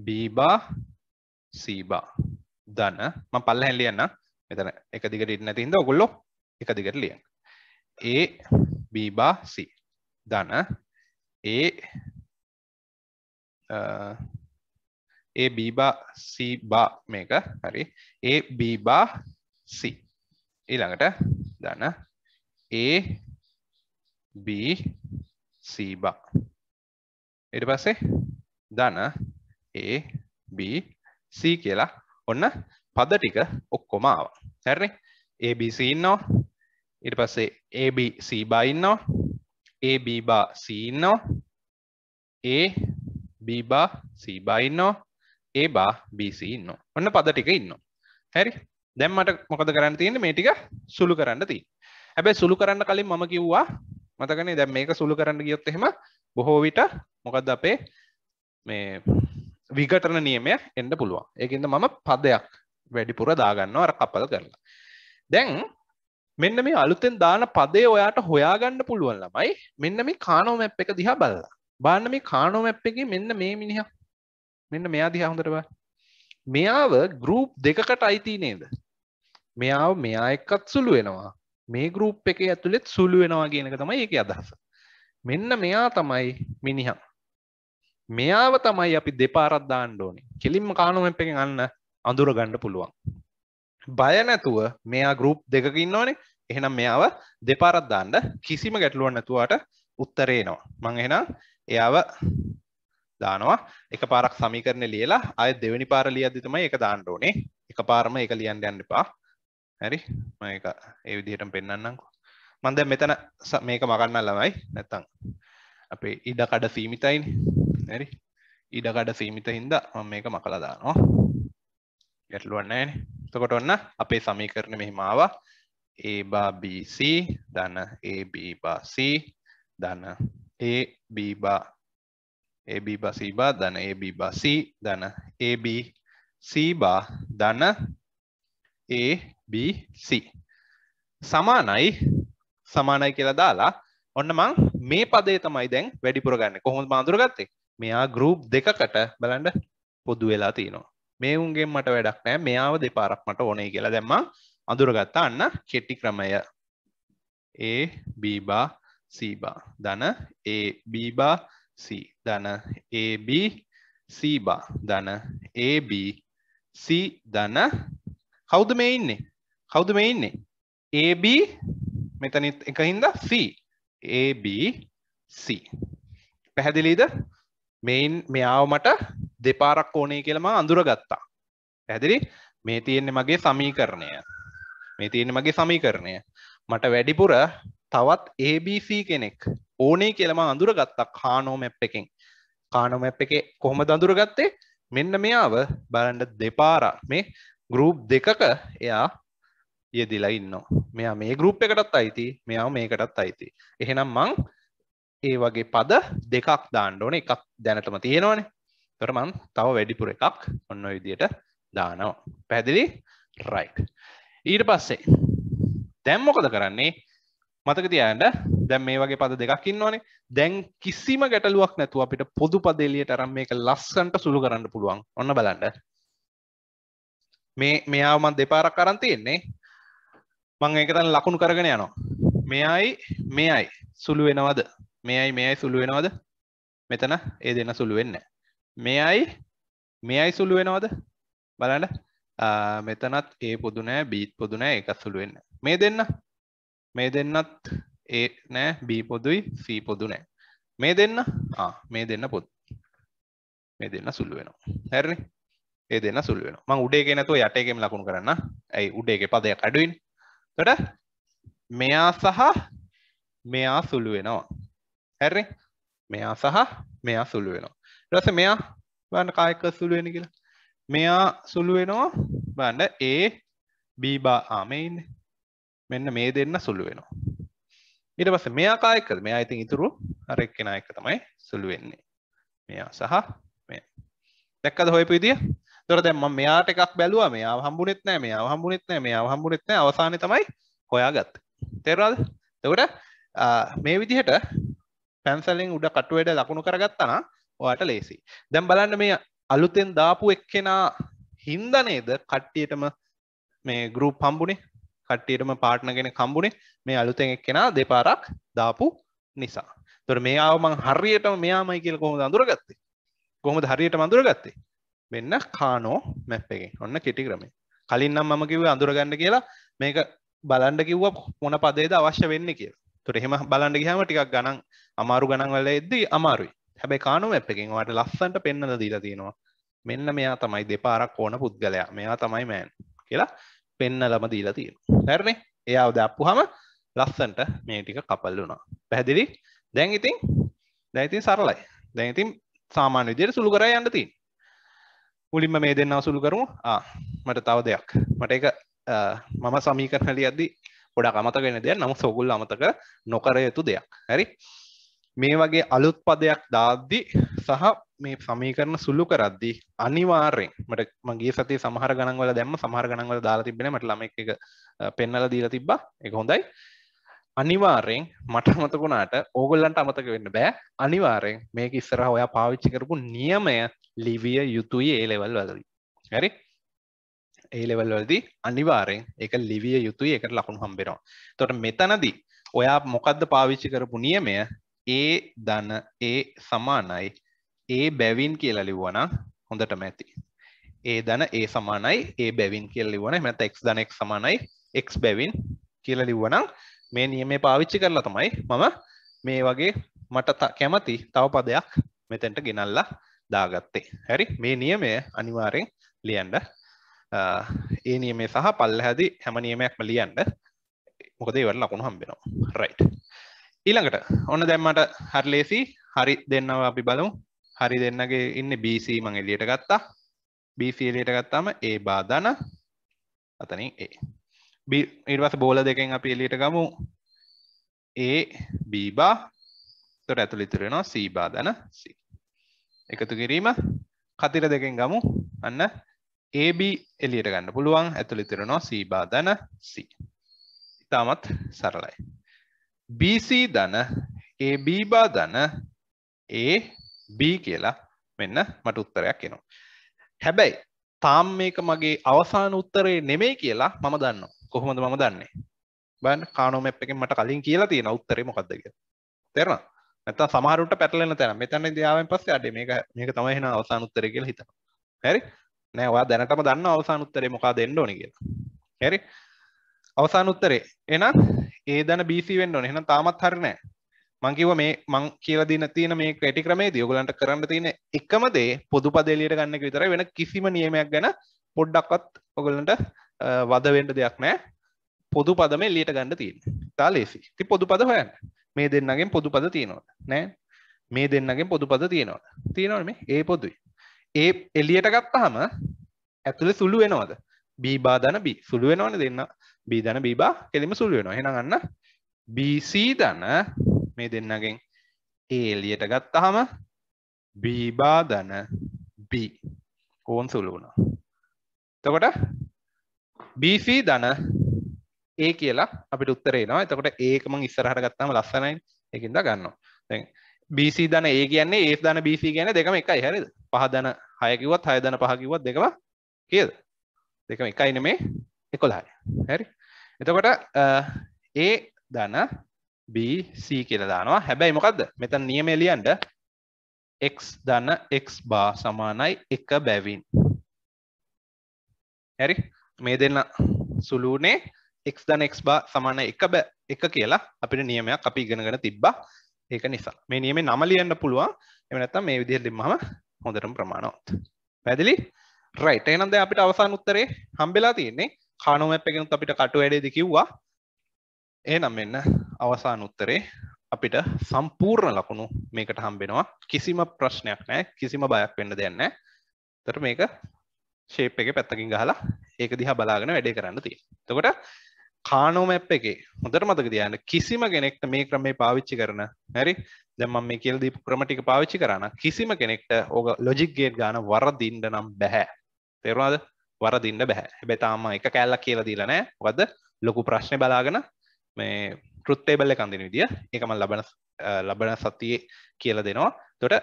බීබා සීබා දන්න ම පල්ලහැන් ලියන්න මෙතන එක දිගට ඉන්න තින්ද ඔගොල්ලො එක දිගට ලියන් ඒ බීබා සි දන ඒ ඒ බීබා සීබා මේක හරි ඒ බීබා සි ඊළඟට දන ඒ බීසීබා එට පස්සේ දන A B C කියලා ඔන්න පද ටික ඔක්කොම ආවා. හරිනේ? A B C ඉන්නවා. ඊට පස්සේ A B C බා ඉන්නවා. A B බා C ඉන්නවා. A B බා C බා ඉන්නවා. A බා B C ඉන්නවා. ඔන්න පද ටික ඉන්නවා. හරි? දැන් මට මොකද කරන්න තියෙන්නේ මේ ටික සුළු කරන්න තියෙන්නේ. හැබැයි සුළු කරන්න කලින් මම කිව්වා මතකනේ දැන් මේක සුළු කරන්න ගියොත් එහෙම බොහෝ විට මොකද්ද අපේ මේ විගටන නියමය එන්න පුළුවන් ඒකන්ද මම පදයක් වැඩිපුර දාගන්නවා අර කපල් කරලා දැන් මෙන්න මේ අලුතෙන් දාන පදේ ඔයාට හොයාගන්න පුළුවන් ළමයි මෙන්න මේ කානෝමැප් එක දිහා බලලා බාන්න මේ කානෝමැප් එක මෙන්න මේ මිනිහ මෙන්න මෙයා දිහා හොඳට බා මෙයාව ගරුප් දෙකකට අයිති නේද මෙයාව මෙයා එක්කත් සුළු වෙනවා මේ ගරුප් එක ඇතුළෙත් සුළු වෙනවා කියනක තමයි ඒක අදහස මෙන්න මෙයා තමයි මිනිහා මෙයාව තමයි අපි දෙපාරත් දාන්න ඕනි කෙලින්ම කානුවෙන් එකෙන් අන්න අඳුර ගණ්ඩ පුළුවන් බය නැතුව මෙයා ගරුප් දෙකකින්න ඕනේ එහෙනම් මෙයාව දෙපාරත් දාන්න කිසිම ගැටලුවන් නැතුවාට උත්තරේනවා මං එහෙනම් එයාව දානවා එක පාරක් සමීකරණ ලියලා අය දෙවැනි පාර ලියද්දි තමයි එක දාන්න ඕනේ එක පාරම එක ලියන්න යන්න එපා හරි මම ඒක ඒ විදිහටම පෙන්වන්නම්කෝ මම දැන් මෙතන මේක මගන්න ළමයි නැත්තම් අපේ ඉඩ කඩ සීමිතයිනේ හරි ඉඩකඩ සීමිත හින්දා මම මේක මකලා දානවා ගැටලුවක් නැහැ නේ එතකොට ඔන්න අපේ සමීකරණ මෙහිම ආවා a bar bc ධන a b bar c ධන a b bar a b bar c bar ධන a b bar c ධන a b c bar ධන a b c සමානයි සමානයි කියලා දාලා ඔන්න මං මේ පදේ තමයි දැන් වැඩිපුර ගන්න කොහොමද මඳුරගත්තේ මෙයා ගරුප් දෙකකට බලන්ඩ පොදු වෙලා තියෙනවා මේ උන්ගේ මට වැඩක් නෑ මෙයාව දෙපාරක් මට ඕනේ කියලා දැම්ම අඳුරගත්තා අන්න කෙටි ක්‍රමය ඒ බීබා සීබා දන ඒ බීබා සී දන AB සීබා දන AB සී දන කවුද මේ ඉන්නේ කවුද මේ ඉන්නේ AB මෙතනිත් එකහින්ද C AB C පැහැදිලීද මෙයින් මෙයාව මට දෙපාරක් ඕනේ කියලම අඳුර ගත්තා පැදිරි මේ තියෙන්නේ මගේ සමීකරණය මේ තියෙන මගේ සමීකරණය මට වැඩිපුර තවත් ABC කෙනෙක් ඕනේ කියලම අඳුර ගත්තා කානෝමැප් එකෙන් කානෝමැප් එක කොහොම දඳුර ගත්තේ මෙන්න මෙයාව බලන්ඩ දෙපාර මේ ගරුප් දෙකක එයා යෙදිලා ඉන්නවා මෙයා මේ ගරුප් එකටත් අයිති මෙයා මේකටත් අයිති එහෙනම් මං ඒ වගේ පද දෙකක් දාන්න ඕන එකක් දැනටම තියෙනවනේ තොර මන් තව වැඩිපුර එකක් ඔන්න විදියට දානවා පැදිලි රයි් ඊට පස්සේ දැම්මොකද කරන්නේ මතක තියන්ට දැම් මේ වගේ පද දෙකක් ඉන්නවානේ දැන් කිසිම ගැටලුවක් නැතුව අපිට පොදු පදෙලියට අරම් මේක ලස්සන්ට සුළු කරන්න පුළුවන් ඔන්න බලන්න මේ මෙයාමත් දෙපාරක් කරන් තියෙන්නේ මං එකතන් ලකුණු කරගෙන යනවා මෙයයි මෙයයි සුළු වෙනවද මේයි මේයි සුළු වෙනවද මෙතන ඒ දෙන්න සුළු වෙන්න මේයි මේයි සුළු වෙනවද බලන්න මෙතනත් ඒ පොදු නෑ බීත් පොදු නෑ එකත් සුළු වෙන්න මේ දෙන්න මේ දෙන්නත් ඒ නෑ බී පොදුයි සී පොදු නෑ මේ දෙන්න මේ දෙන්න පොත් මේ දෙන්න සුළු වෙනවා හැරනි ඒ දෙන්න සුළු වෙන මං උඩේ ගෙනතු යටේකෙම ලකුණු කරන්න ඇයි උඩේගේ පදයක් අඩුවන් තොට මෙයා සහ මෙයා සුළු වෙනවා හැරි මෙයා සහ මෙයා සුළු වෙනවා රස මෙයා බන්න කායක සුළුවෙන කියලා මෙයා සුළු වෙනවා බන්න ඒ බීබා ආමයින් මෙන්න මේ දෙන්න සුළු වෙනවා ඊට පස්සේ මෙයා කායකද මෙයා ඉතින් ඉතුරු අර එක්කෙනා එක තමයි සුළු වෙන්නේ මෙයා සහ මෙයා දැක්කද හොයපු විදිය තොර දැම්ම මෙයාට එකක් බැලුව මෙයා හම්බුනෙත් නෑ මෙයා හම්බුනෙත් නෑ මෙයා හම්බුනෙත් නෑ අවසානයේ තමයි හොයාගත්ත තේරවාද එතකොට මේ විදිහට පැන්සලෙන් උඩ කටුවඩ ලකුණු කරගත්තන ඔයාට ලේසි දැම් බලන්න මේ අලුතෙන් දාපු එක්කෙනා හින්ද නේද කට්ටියටම මේ ගරුප් හම්බුණේ කට්ටියටම පාට්නගෙන කම්බුණේ මේ අලුතෙන් එක්කෙනා දෙපාරක් දාපු නිසා තොර මේයාවමං හරියට මෙයාමයි කියල කොහොම අඳුරගත්තේ කොහොම හරියට අඳුරගත්තේ වෙන්න කානෝ මැප්පගෙන් ඔන්න කෙටි ක්‍රමේ කලින්නම් මම කිව්ව අඳුරගන්න කියලා මේක බලන්ඩ කිව්ව මොන පදේද අවශ්‍ය වෙන්න කියලා තුට එහෙම බලන්න ගහම ටිකක් ගණන් අමාරු ගණන් වල එද්දි අමාරුයි හැබැයි කානුව එපකින් වාට ලස්සන්ට පෙන්න්න දීලා තියෙනවා මෙන්න මෙයා තමයි දෙපාරක් ඕන පුද්ගලයා මෙයා තමයි මෑන් කියලා පෙන්න ලම දීලා තියෙන හැරනේ එයා දැප්පුහම ලස්සන්ට මේ ටික කපල් වුණා පැහැදිලි දැන් ඉතින් දැයිතින් සරලයි දැයිතින් සාමාන්‍ය විදියට සුළු කර යන්න තින් මුලින්ම මේ දෙන්න සුළු කරමු මට තව දෙයක් මට එක මම සමීකරණලියද්දී ගොඩක් අමතක වෙන දෙයක් නමුත් ඔයගොල්ලෝ අමතක නොකර යුතු දෙයක් හරි මේ වගේ අලුත් පදයක් දාද්දි සහ මේ සමීකරණ සුළු කරද්දි අනිවාර්යෙන් මට මගේ සතිය සමහර ගණන් වල දැම්ම සමහර ගණන් වල දාලා තිබ්බේ නෑ මට ළමෙක් එක පෙන්වලා දීලා තිබ්බා ඒක හොඳයි අනිවාරයෙන් මට අමතකුණාට ඕගොල්ලන්ට අමතක වෙන්න බෑ අනිවාරයෙන් මේක ඉස්සරහ ඔයා පාවිච්චි කරපු නියමය ලිවිය යුතුයි ඒලෙවල් වලදී හරි ඒලෙවල්වලදී අනිවාරෙන් එක ලිවිය යුතුයි එකට ලකුණු හම්බෙනවා තොට මෙතනදී ඔයා මොකක්ද පාවිච්චි කරපු නියමය ඒ දන ඒ සමානයි ඒ බැවින් කියලා ලිව්වන හොඳටම ඇති ඒ දන ඒ සමානයි ඒ බැවින් කියල් ලිවන මෙත එක් දනෙක් සමානයි එක් බැවින් කියල ලිව්වනම් මේ නියමේ පාවිච්චි කරලා තමයි මම මේ වගේ මට කැමති තව පදයක් මෙතැන්ට ගෙනල්ලා දාගත්තේ හැරි මේ නියමය අනිවාරෙන් ලියන්ඩ ඒ නියමේ සහ පල්ලහැදි හැම නියමයක්ම ලියන්න මොකද ඒවට ලකුණු හම්බෙනවා රයි් ඊළඟට ඔන්න දැම්මට හරලේසි හරි දෙන්නව අපි බලමු හරි දෙන්නගේ ඉන්න BC මං එලියට ගත්තා BC එලියට ගත්තාම ඒ බාධන අතනින් ඒ ඉටවස බෝල දෙකෙන් අපි එලියට ගමු ඒ බීබා තොට ඇතුළි තුරෙනවා සීබාධන එකතු කිරීම කතිර දෙකෙන් ගමු අන්න AB එලියට ගන්න පුළුවන් ඇතුළි තිරෙනවා C බා ධන C. ඉතාමත් සරලයි. BC ධන AB බා ධන AB කියලා මෙන්න මට උත්තරයක් එනවා. හැබැයි තාම් මේක මගේ අවසාන උත්තරේ නෙමෙයි කියලා මම දන්නවා. කොහොමද මම දන්නේ? බලන්න කානෝ මැප් එකෙන් මට කලින් කියලා තියෙන උත්තරේ මොකද්ද කියලා. තේරෙනවද? නැත්තම් සමහරුන්ට පැටලෙන තැන. මෙතන ඉඳාවෙන් පස්සේ අඩේ මේක මේක තමයි එහෙනම් අවසාන උත්තරේ කියලා හිතනවා. හරි? නෑ ඔයා දැනටම දන්න අවසාන උත්තරේ මොකා දෙන්න ඕනි කියලා. හරි? අවසාන උත්තරේ. එහෙනම් A දන BC වෙන්න ඕනේ. එහෙනම් තාමත් හරි නෑ. මං කිව්වා මේ මං කියලා දෙන තියෙන මේ ක්‍රැටි ක්‍රමයේදී ඔයගලන්ට කරන්න තියෙන එකම දේ පොදු පද එළියට ගන්න එක විතරයි වෙන කිසිම නියමයක් ගැන පොඩ්ඩක්වත් ඔයගලන්ට වද වෙන්න දෙයක් නෑ. පොදු පදම එළියට ගන්න තියෙන්නේ. තා ලේසි. ඉතින් පොදු පද හොයන්න. මේ දෙන්නගෙන් පොදු පද තියෙනවද? නෑ. මේ දෙන්නගෙන් පොදු පද තියෙනවද? තියෙනවනේ මේ A පොදුයි. ඒ එලියට ගත්තහම ඇතුළේ සුළු වෙනවද බීබා දන බි සුළු වෙනවන දෙන්න බී දන බීබා කෙලිම සුළු වෙනවා හෙනගන්න BC දන මේ දෙන්නගෙන් ඒ එලියට ගත්තහම බීබා දන B ඕන් සුළු වුණා තකොට BC දන ඒ කියලා අපිට උත්තරේනවා එතකොට ඒකම ඉස්සරහට ගත්තාම ලස්සනයි ඒකින්ද ගන්නවා දැන් BC දන ඒ කියන්නේ ඒ දන BC ගැන දෙකම එකයි හරිද පහ දන හයකිවත් හය දන පහකිවත් දෙකව කියද දෙකම එකයි නෙමේ එකොළහයි හැරි එතකොට ඒ දන BC කියලා දානවා හැබැයි මොකක්ද මෙතන නියමේ ලියන්න x දන x බා සමානයි එක බැවින් හැරි මේ දෙන්න සුළුනේ x දන x බා සමාන එක එක කියලා අපිට නියමයක් අපි ඉගෙනගෙන තිබ්බා ඒක නිසා මේ නියමේ නම ලියන්න පුළුවන් එහෙම නැත්නම් මේ විදිහට ලියමම හොඳටම ප්‍රමාණවත් පැහැදිලි රයිට් එහෙනම් දැන් අපිට අවසාන උත්තරේ හම්බෙලා තියෙන්නේ කානෝ මැප් එකෙනුත් අපිට කටු වැඩේද කිව්වා එහෙනම් මෙන්න අවසාන උත්තරේ අපිට සම්පූර්ණ ලකුණු මේකට හම්බෙනවා කිසිම ප්‍රශ්නයක් නැහැ කිසිම බයක් වෙන්න දෙයක් නැහැ එතකොට මේක ෂේප් එකේ පැත්තකින් ගහලා ඒක දිහා බලාගෙන වැඩේ කරන්න තියෙනවා එතකොට කානෝමැප් එකේ හොඳට මතක තියන්න කිසිම කෙනෙක්ට මේ ක්‍රමේ පාවිච්චි කරන හැරි දැම මේ කෙල් දීපු ක්‍රමටික පාවිච්චි කරන කිසිම කෙනෙක්ට ඕක ලොජික් ගේට් ගාන වරදින්ට නම් බැහැ තෙරවාද වරදින්න බැහැ හැබැ තාම එක කෑල්ල කියලා දීලා නෑ වද ලොකු ප්‍රශ්නය බලාගෙන මේ ෘත්තේබල්ල කඳන විදිිය එකම ලබන ලබන සතියේ කියල දෙනවා තොට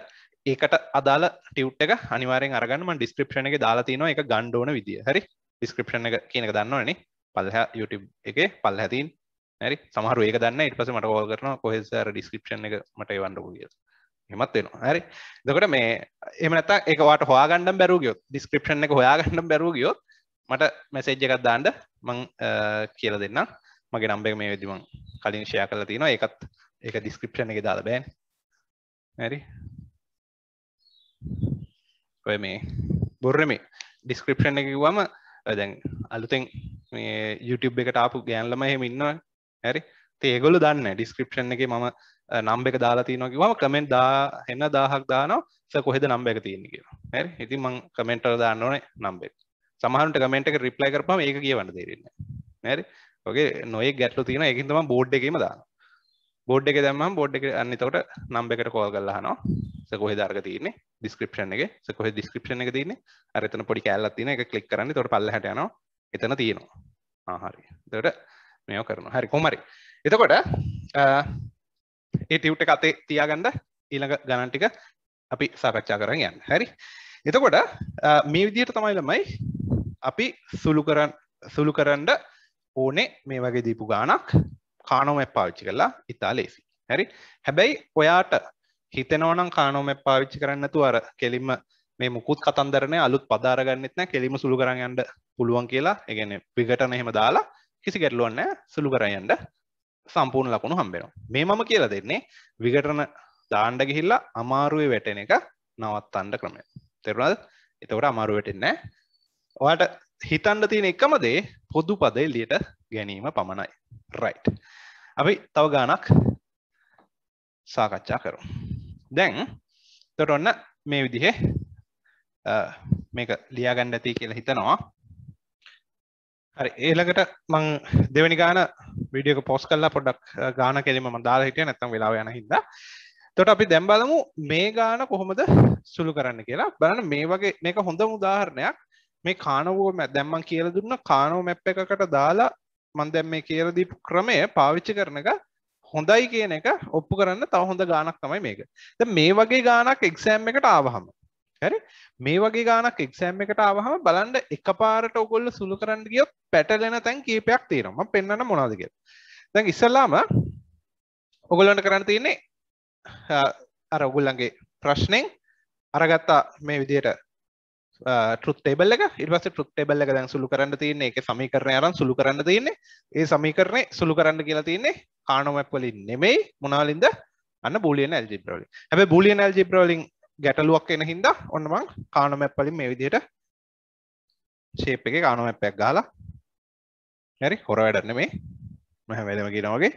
ඒකට අදාල ටියව් එක අනිවාරෙන් අරගන්නම ඩිස්ක්‍රපෂණ එක දාලා තිනවා එක ගණ්ඩෝන විදිිය හරි ඩිස්ක්‍රපෂණ එක කියනක දන්නවනේ පල්හ YouTube එක පල් හැතින් නැරි සමහරු ඒක දන්න ඉට පස මට ෝල් කරන කොහෙසර ඩිස්ක්‍රපෂන් එක මට වන්න කිය එමත් වෙනවා හරි දකට මේ එමනත එකවාට හවාගන්න බැරුගයොත් ඩිස්ක්‍රපෂන් එක හොයාගන්න බැරුගියොත් මට මැසේජ් එකත් දාන්ඩ මං කියල දෙන්න මගේ නම්බෙක් මේ වෙදිමං කලින් ෂය කල තිනවා එකත් එක ඩිස්ක්‍රපෂන් එක දාල බෑන් නැරි ඔය මේ බොර්රම ඩිස්ක්‍රපෂන් එක වම දැන් අලුතෙන් මේ YouTube එකට ආපු ගෑන්ලම එහෙම ඉන්නවා හැරි ඒගොලු දන්න ඩිස්ක්‍රපෂන් එක මම නම්බ එක දාලා තියනොකි ම කමෙන්ට් දා එන්න දාහක් දානවා කොහෙද නම්බ එක තියෙන කිය හැරි ඉතින් මං කමෙන්ටර දාන්න ඕනේ නම්බෙක් සමහන්ට කමෙන්ට් එක රිප්ලයි කරපම ඒක කියවන්න තේරෙන්න හැරි ඔගේ නොය ගැටලු තියෙන එකින් තම බෝඩ් එකීම දාන බෝඩ් එක දැම්ම බෝඩ් එක අන්නතකට නම්බ එකට කෝල් කරලාහනවා කොහෙ දර්ග තියන්නේ ඩිස්ක්‍රපෂන් එක කොහ ඩිස්ක්‍රපෂන එක තියන්නේ අරතන පොඩි කෑල්ලත් තින එක කලික් කරන්න තොට පල්ලහටයනවා එතන තියෙනවා ආහරි දට මෙයෝ කරන හරි කොමරි එතකොට ඒ ටිව්ට අතේ තියාගන්න ඊළඟ ගණන්ටික අපි සාකච්ඡා කරන්න යන්න හැරි එතකොට මේ විදියට තමයි ළමයි අපි සුළු කරන්න සුළු කරන්න ඕනේ මේ වගේ දීපු ගානක් කානොම පාවිච්චි කරලා ඉතා ලේසි හැරි හැබැයි ඔයාට හිතනවනම් කානොම පාවිච්චි කරන්නතු අර කෙලින්ම මේ මුකුත් කතන්දරනය අලුත් පදාරගන්නෙත්න කෙලීම සුළු කරයන්ට පුළුවන් කියලා එකගැන විගටන එහෙම දාලා කිසි ගැටලුවන්න සුළු කරයන්ට සම්පූර්ණ ලකුණු හම්බෙනවා මේ මම කියලා දෙන්නේ විගටන දාණ්ඩ ගිහිල්ලා අමාරුවේ වැටෙන එක නවත්තන්ඩ ක්‍රමය තෙරුණල් එතවට අමාරුවටෙන්නෑ ඔයාට හිතන්ඩ තියෙන එකම දේ පොදු පද එල්ලියට ගැනීම පමණයි රයිට් අපි තව ගානක් සාකච්ඡා කරු දැන් තොට ඔන්න මේ විදිහේ මේක ලියාගන්න ඇති කියලා හිතනවා හරි ඒලකට මං දෙවැනි ගාන විඩියක පෝස් කල්ලා පොඩක් ගාන කෙලීම දාලා හිටිය නැත්තම් වෙලා යන හිද තොට අපි දැම්බලමු මේ ගාන කොහොමද සුළු කරන්න කියලා බලන්න මේ වගේ මේක හොඳ උදාහරණයක් මේ කානවෝ මැ දැම්මන් කියල දුන්න කානෝ මැප් එකකට දාලා මන් දැම් මේ කියලදීපු ක්‍රමය පාවිච්චි කරන එක හොඳයි කියන එක ඔප්පු කරන්න තව හොඳ ගානක් තමයි මේක ද මේ වගේ ගානක් එක්සෑම් එකට ආවහම හරි මේ වගේ ගානක් එක්සෑම් එකට ආවහම බලන්ඩ එක පාරට ඔගොල්ල සුළු කරන්න ගිය පැටලෙන තැන් කීපයක් තේරම පෙන්න්න මොනාදක දැන් ඉස්සල්ලාම ඔගොල්ලොන්ට කරන්න තියන්නේ අර ඔගුල්ලන්ගේ ප්‍රශ්නෙන් අරගත්තා මේ විදියට ටේබල ඉරස ටේබල්ල දැන් සුළු කරන්න තියන්නේ එක සමීකරණය අරන් සුළු කරන්න තියන්නේ ඒ සමීකරණය සුළු කරන්න කියලා තියන්නේ කානොමැක් වලින් නෙමෙයි මොනාලින්ද අන්න බුලියන ඇල්ජිබ්‍රවලින් හැබ බුලියන ඇල්ජිබ්‍රවලින් ගැටලුවක් එන හින්දා ඔන්න මං කානෝ මැප් වලින් මේ විදිහට ෂේප් එකේ කානෝ මැප් එකක් ගහලා හරි හොර වැඩක් නෙමෙයි මම හැම වෙලෙම කියනවා වගේ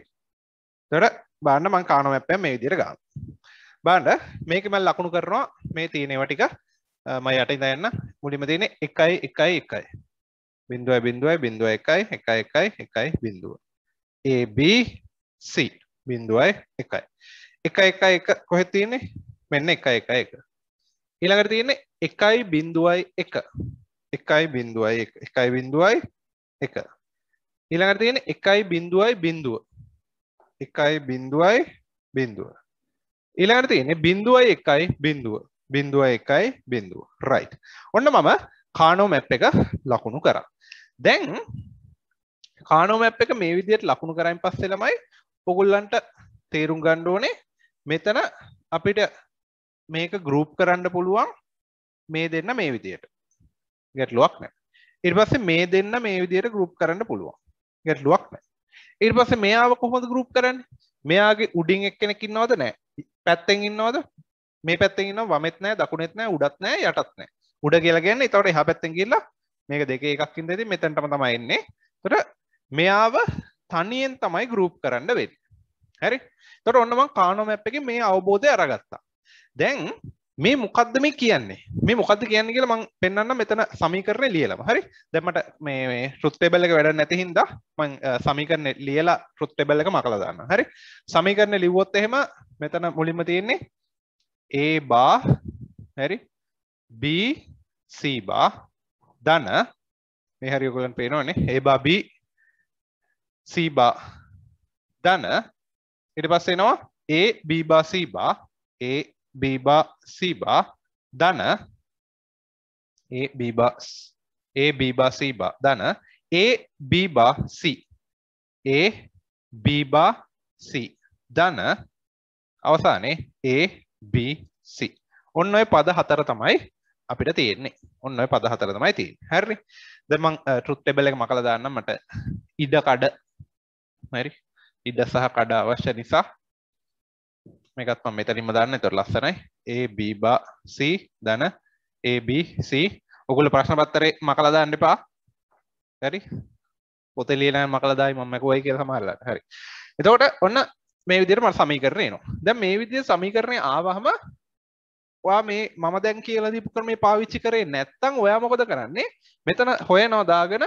එතකොට බලන්න මං කානෝ මැප් එක මේ විදිහට ගන්නවා බලන්න මේක මම ලකුණු කරනවා මේ තියෙන ඒවා ටික මම යට ඉඳලා යන්න මුලින්ම තියෙන්නේ 1යි 1යි 1යි බින්දුවයි බින්දුවයි බින්දුවයි 1යි 1යි 1යි 1යි බින්දුව A B C බින්දුවයි 1යි 1යි 1යි කොහෙද තියෙන්නේ මෙන්න එක එක එක ඊළඟට තියෙන්නේ එකයි බින්දුවයි එක එකයි බින්දුවයි එකයි බින්දුවයි එක ඊළඟට තියෙන එකයි බින්දුවයි බින්දුව එකයි බින්දුවයි බින්දුව ඊළඟට තියෙන්නේ බින්දුවයි එකයි බින්දුව බින්දුවයි එකයි බින්දුව රයිට් ඔන්න මම කානෝ මැප් එක ලකුණු කරා දැන් කානෝ මැප් එක මේ විදිහට ලකුණු කරයින් පස්සේ ළමයි ඔගොල්ලන්ට තේරුම් ගන්න ඕනේ මෙතන අපිට මේක ගරුප් කරන්න පුළුවන් මේ දෙන්න මේ විදියට ගැටලුවක් නෑ ඉර්පස්ස මේ දෙන්න මේ විදියට ගරුප් කරන්න පුළුවන් ගැටලුවක් නෑ ඉර්පස මෙයාාව කොහොඳ ගරුප් කරන්න මෙයාගේ උඩින් එක්කෙනෙක් ඉන්නවද නෑ පැත්තෙන් ඉන්නවද මේ පැත්තෙන් ඉන්න වමත් නෑ දකුණෙත් නෑ උඩත් නෑ යටත් නෑ උඩ කියලගන්න තවට එහ පැත්තෙන් කියලා මේක දෙක එකක්කින් දෙද මෙතැන්ටම තමයි එන්නේ තොට මෙයාව තනියෙන් තමයි ගරුප් කරන්න වෙන්න හැරි තොට ඔන්නම කානොමැප් එක මේ අවබෝධය අරගත්තා දැන් මේ මොකක්ද මේ කියන්නේ මේ මොකක්ද කියන්නේ කියලා මං පෙන්වන්න මෙතන සමීකරණය ලියලම හරි දැන් මට මේ ට්‍රුත් ටේබල් එක වැඩ නැති හින්දා මං සමීකරණය ලියලා ට්‍රුත් ටේබල් එකම අකලා දාන්න හරි සමීකරණය ලිව්වොත් එහෙම මෙතන මුලින්ම තියෙන්නේ a bar හරි b c bar ධන මේ හරි ඔයගොල්ලන් පේනවනේ a bar b c bar ධන ඊට පස්සේ එනවා a b bar c bar a බීබා සීබා ධන ඒ බීබා ඒ බීබා සීබා ධන ඒ බීබා සී ඒ බීබා සී ධන අවසානයේ ඒ BC ඔන්න ඔය පද හතර තමයි අපිට තියෙන්නේ ඔන්න ඔය පද හතර තමයි තියෙන්නේ හරි දැන් මම ට්‍රුත් ටේබල් එක මකලා දාන්නම් මට ඉඩ කඩ හරි ඉඩ සහ කඩ අවශ්‍ය නිසා මේකත් මම මෙතනින්ම දාන්න. ඒතර ලස්සනයි. A B බා C ධන A B C ඔගොල්ලෝ ප්‍රශ්න පත්‍රේ මකලා දාන්න එපා. හරි? පොතේ ලියලා මකලා දායි මම මැකුවයි කියලා සමහරලාට. හරි. එතකොට ඔන්න මේ විදිහට මට සමීකරණය එනවා. දැන් මේ විදිහේ සමීකරණය ආවහම ඔයා මේ මම දැන් කියලා දීපු ක්‍රමේ පාවිච්චි කරේ නැත්නම් ඔයා මොකද කරන්නේ? මෙතන හොයනවා දාගෙන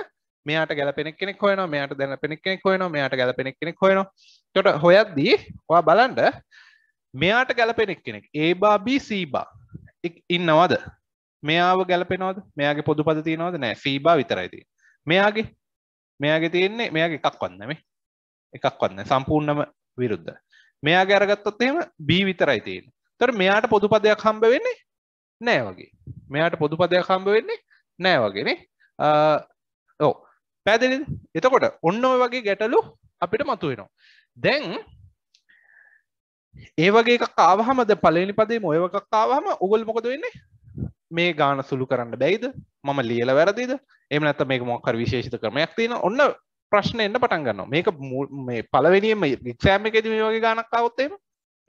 මෙයාට ගැලපෙන කෙනෙක් හොයනවා, මෙයාට ගැලපෙන කෙනෙක් හොයනවා, මෙයාට ගැලපෙන කෙනෙක් හොයනවා. එතකොට හොයද්දී ඔයා බලන්න මෙයාට ගැලපෙනෙක් කෙනෙක් ඒබා බී සීබා ඉන්නවාද මෙයාාව ගැලපෙනවද මෙයාගේ පොදු පද තියනවද නෑ සීබා විතරයිති මෙයාගේ මෙයාගේ තියෙන්නේ මෙයාගේ එකක් වන්නම එකක් වන්න සම්පූර්ණම විරුද්ධ මෙයා ගැරගත්තොත් එහෙම බී විතරයි තියෙන තර මෙයාට පොදු පදයක් හම්බ වෙන්නේ නෑ වගේ මෙයාට පොදු පදයක් හම්බ වෙන්නේ නෑ වගෙන ඕ පැදිලි එතකොට ඔන්න ඔය වගේ ගැටලු අපිට මතුවෙනවා දැන් ඒ වගේ කාවහමද පලනි පදේ මොයවකක් කාවහම උගල් මොකද වෙන්නේ මේ ගාන සුළු කරන්න බැයිද මම ලියල වැරදිද එම ඇත මේ මොකර විශේෂිත කරමයක් තියෙන ඔන්න ප්‍රශ්න එන්න පටන් ගන්න මේක මේ පලවෙනියම ක්ෂෑම එකෙද මේ වගේ ගානක් අවත්තේම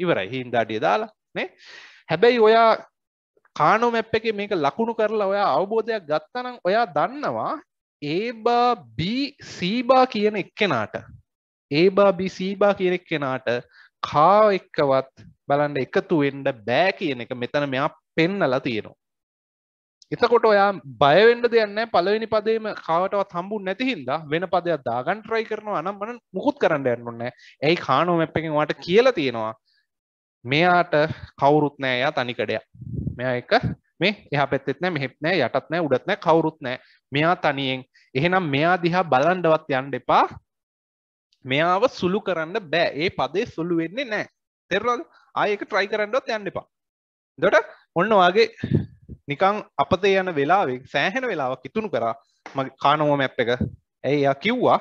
ඉවරයි හින්දාඩිය දාලා නේ හැබැයි ඔයා කානෝ මැප් එක මේක ලකුණු කරලා ඔයා අවබෝධයක් ගත්තනම් ඔයා දන්නවා ඒබා බීසීබා කියන එක්කෙනාට ඒබා බිසීබා කියන එක්කෙනාට කා එක්කවත් බලන්න එකතු වෙන්ඩ බෑ කියන එක මෙතන මෙයා පෙන්නලා තියෙනවා. එතකොට ඔයා බයවෙන්ඩ දෙයන්න පලවෙනි පදේම කාවටවත් හම්බු නැතිහින්ද වෙන පදයක් දාගන් ට්‍රයි කරනවා නම් මන මුකුත් කරන්න යන්නන්න ඇයි කානෝ මැප්පකින් වාට කියලා තියෙනවා මෙයාට කවුරුත් නෑයා තනිකඩයක් මෙයා එක මේ එහ පැත්තෙත් නෑ මෙහෙත් නෑ යටත් නෑ උඩත් නෑ කවුරුත් නෑ මෙයා තනියෙන් එහෙනම් මෙයා දිහා බලන්ඩවත් යන්න එපා මෙයාව සුළු කරන්න බෑ ඒ පදේ සුළු වෙන්නේ නෑ තෙරවාද ආයක ට්‍රයි කරන්නත් යන්න එපා දොට ඔන්න වගේ නිකං අපතේ යන වෙලාවෙක් සෑහෙන වෙලාවක් ඉතුුණු කරා මගේ කානෝ මැප් එක ඇයි කිව්වා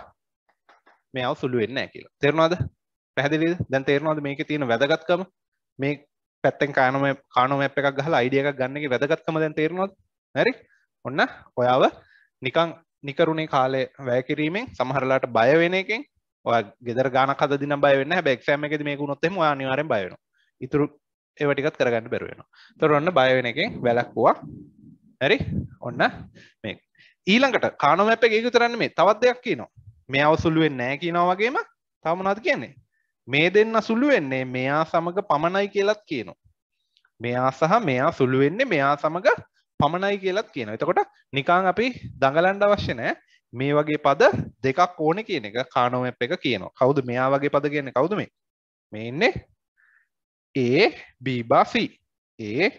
මෙයාව සුළු වෙන්න කියලා තෙරවාද පැහදිලි දැන් තේරවාද මේක තියෙන වැදගත්කම මේ පැත්තෙන් කානම කානම එකක් ගහල අයිඩියක ගන්නගේ වැදගත්කම දැන් තේරනොත් හැරි ඔන්න ඔයාව නිකං නිකරුණේ කාලය වැෑකිරීමෙන් සමහරලාට බයවෙන එකෙන් ඔය ගෙදර ගාන කද දින බයවෙන්න බැක්ෂෑම එකද මේ ුණොත්තෙම අනිවාරෙන් බයවෙන ඉතුරු ඒවටිකත් කරගන්න බැරුවෙන තොරොන්න බයවෙන එකෙන් වැලක්වා ඇරි ඔන්න මේ ඊළඟට කානුමැප එක තරන්න මේ තවත් දෙයක් කියනවා මේ අවසුල්ුවෙන් නෑ කියනවාගේම තමනාද කියන්නේ මේ දෙන්න සුළු වෙන්නේ මෙයා සමඟ පමණයි කියලත් කියනවා. මෙයා සහ මෙයා සුළු වෙන්නේ මෙයා සමඟ පමණයි කියලත් කියන එතකොට නිකාං අපි දඟලන්ඩ අවශ්‍ය නෑ මේ වගේ පද දෙකක් ඕන කියන එක කානෝම එක කියනවා කවුද මෙයා වගේ පද කියන්න කවුද මේ මේ ඉන්නේ ඒ බීබාසි ඒ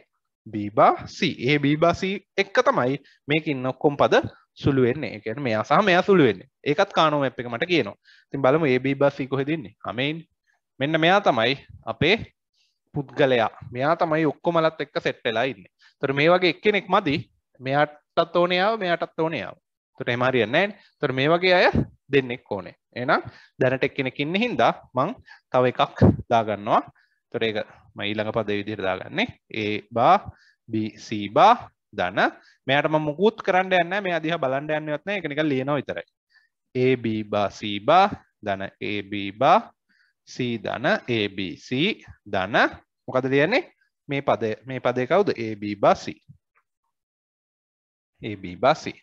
බීබාසි ඒ බීබාසි එක්ක තමයි මේක ඉන්න ඔක්කොම් පද සුළුවෙන්නේ එකන මෙයා සහ මෙයා සුළුවෙන්නේ ඒකත් කානෝම එක මට කියනවා තින් බලමු ඒ බීබාසි කොහෙදන්නේ අමයින් මෙන්න මෙයා තමයි අපේ පුද්ගලයා මෙයා තමයි ඔක්කොමලත් එක්ක සෙට් වෙලා ඉන්නේ තොර මේ වගේ එක්කෙනෙක් මදි මෙයාටත් ඕනයාව මෙයාටත් ඕනයාව තොට එමරියන්නෑ තොර මේ වගේ අය දෙන්නෙක් ඕනේ එනම් දැනට එක්කෙනකින්න හින්දා මං තව එකක් දාගන්නවා තොර ඒක මයිළඟ පද විදිර දාගන්නේ ඒ බා BC බා දන මෙයට මුකුත් කරන්න යන්න මේ අදිහ බලන්ඩ යන්නවත්න එකනික ලියනවා විතරයි AB බා C බා දන AB බා C දන ABC දන මොකද ලියන්නේ මේ පද මේ පදය කවුද AB බා C AB බා C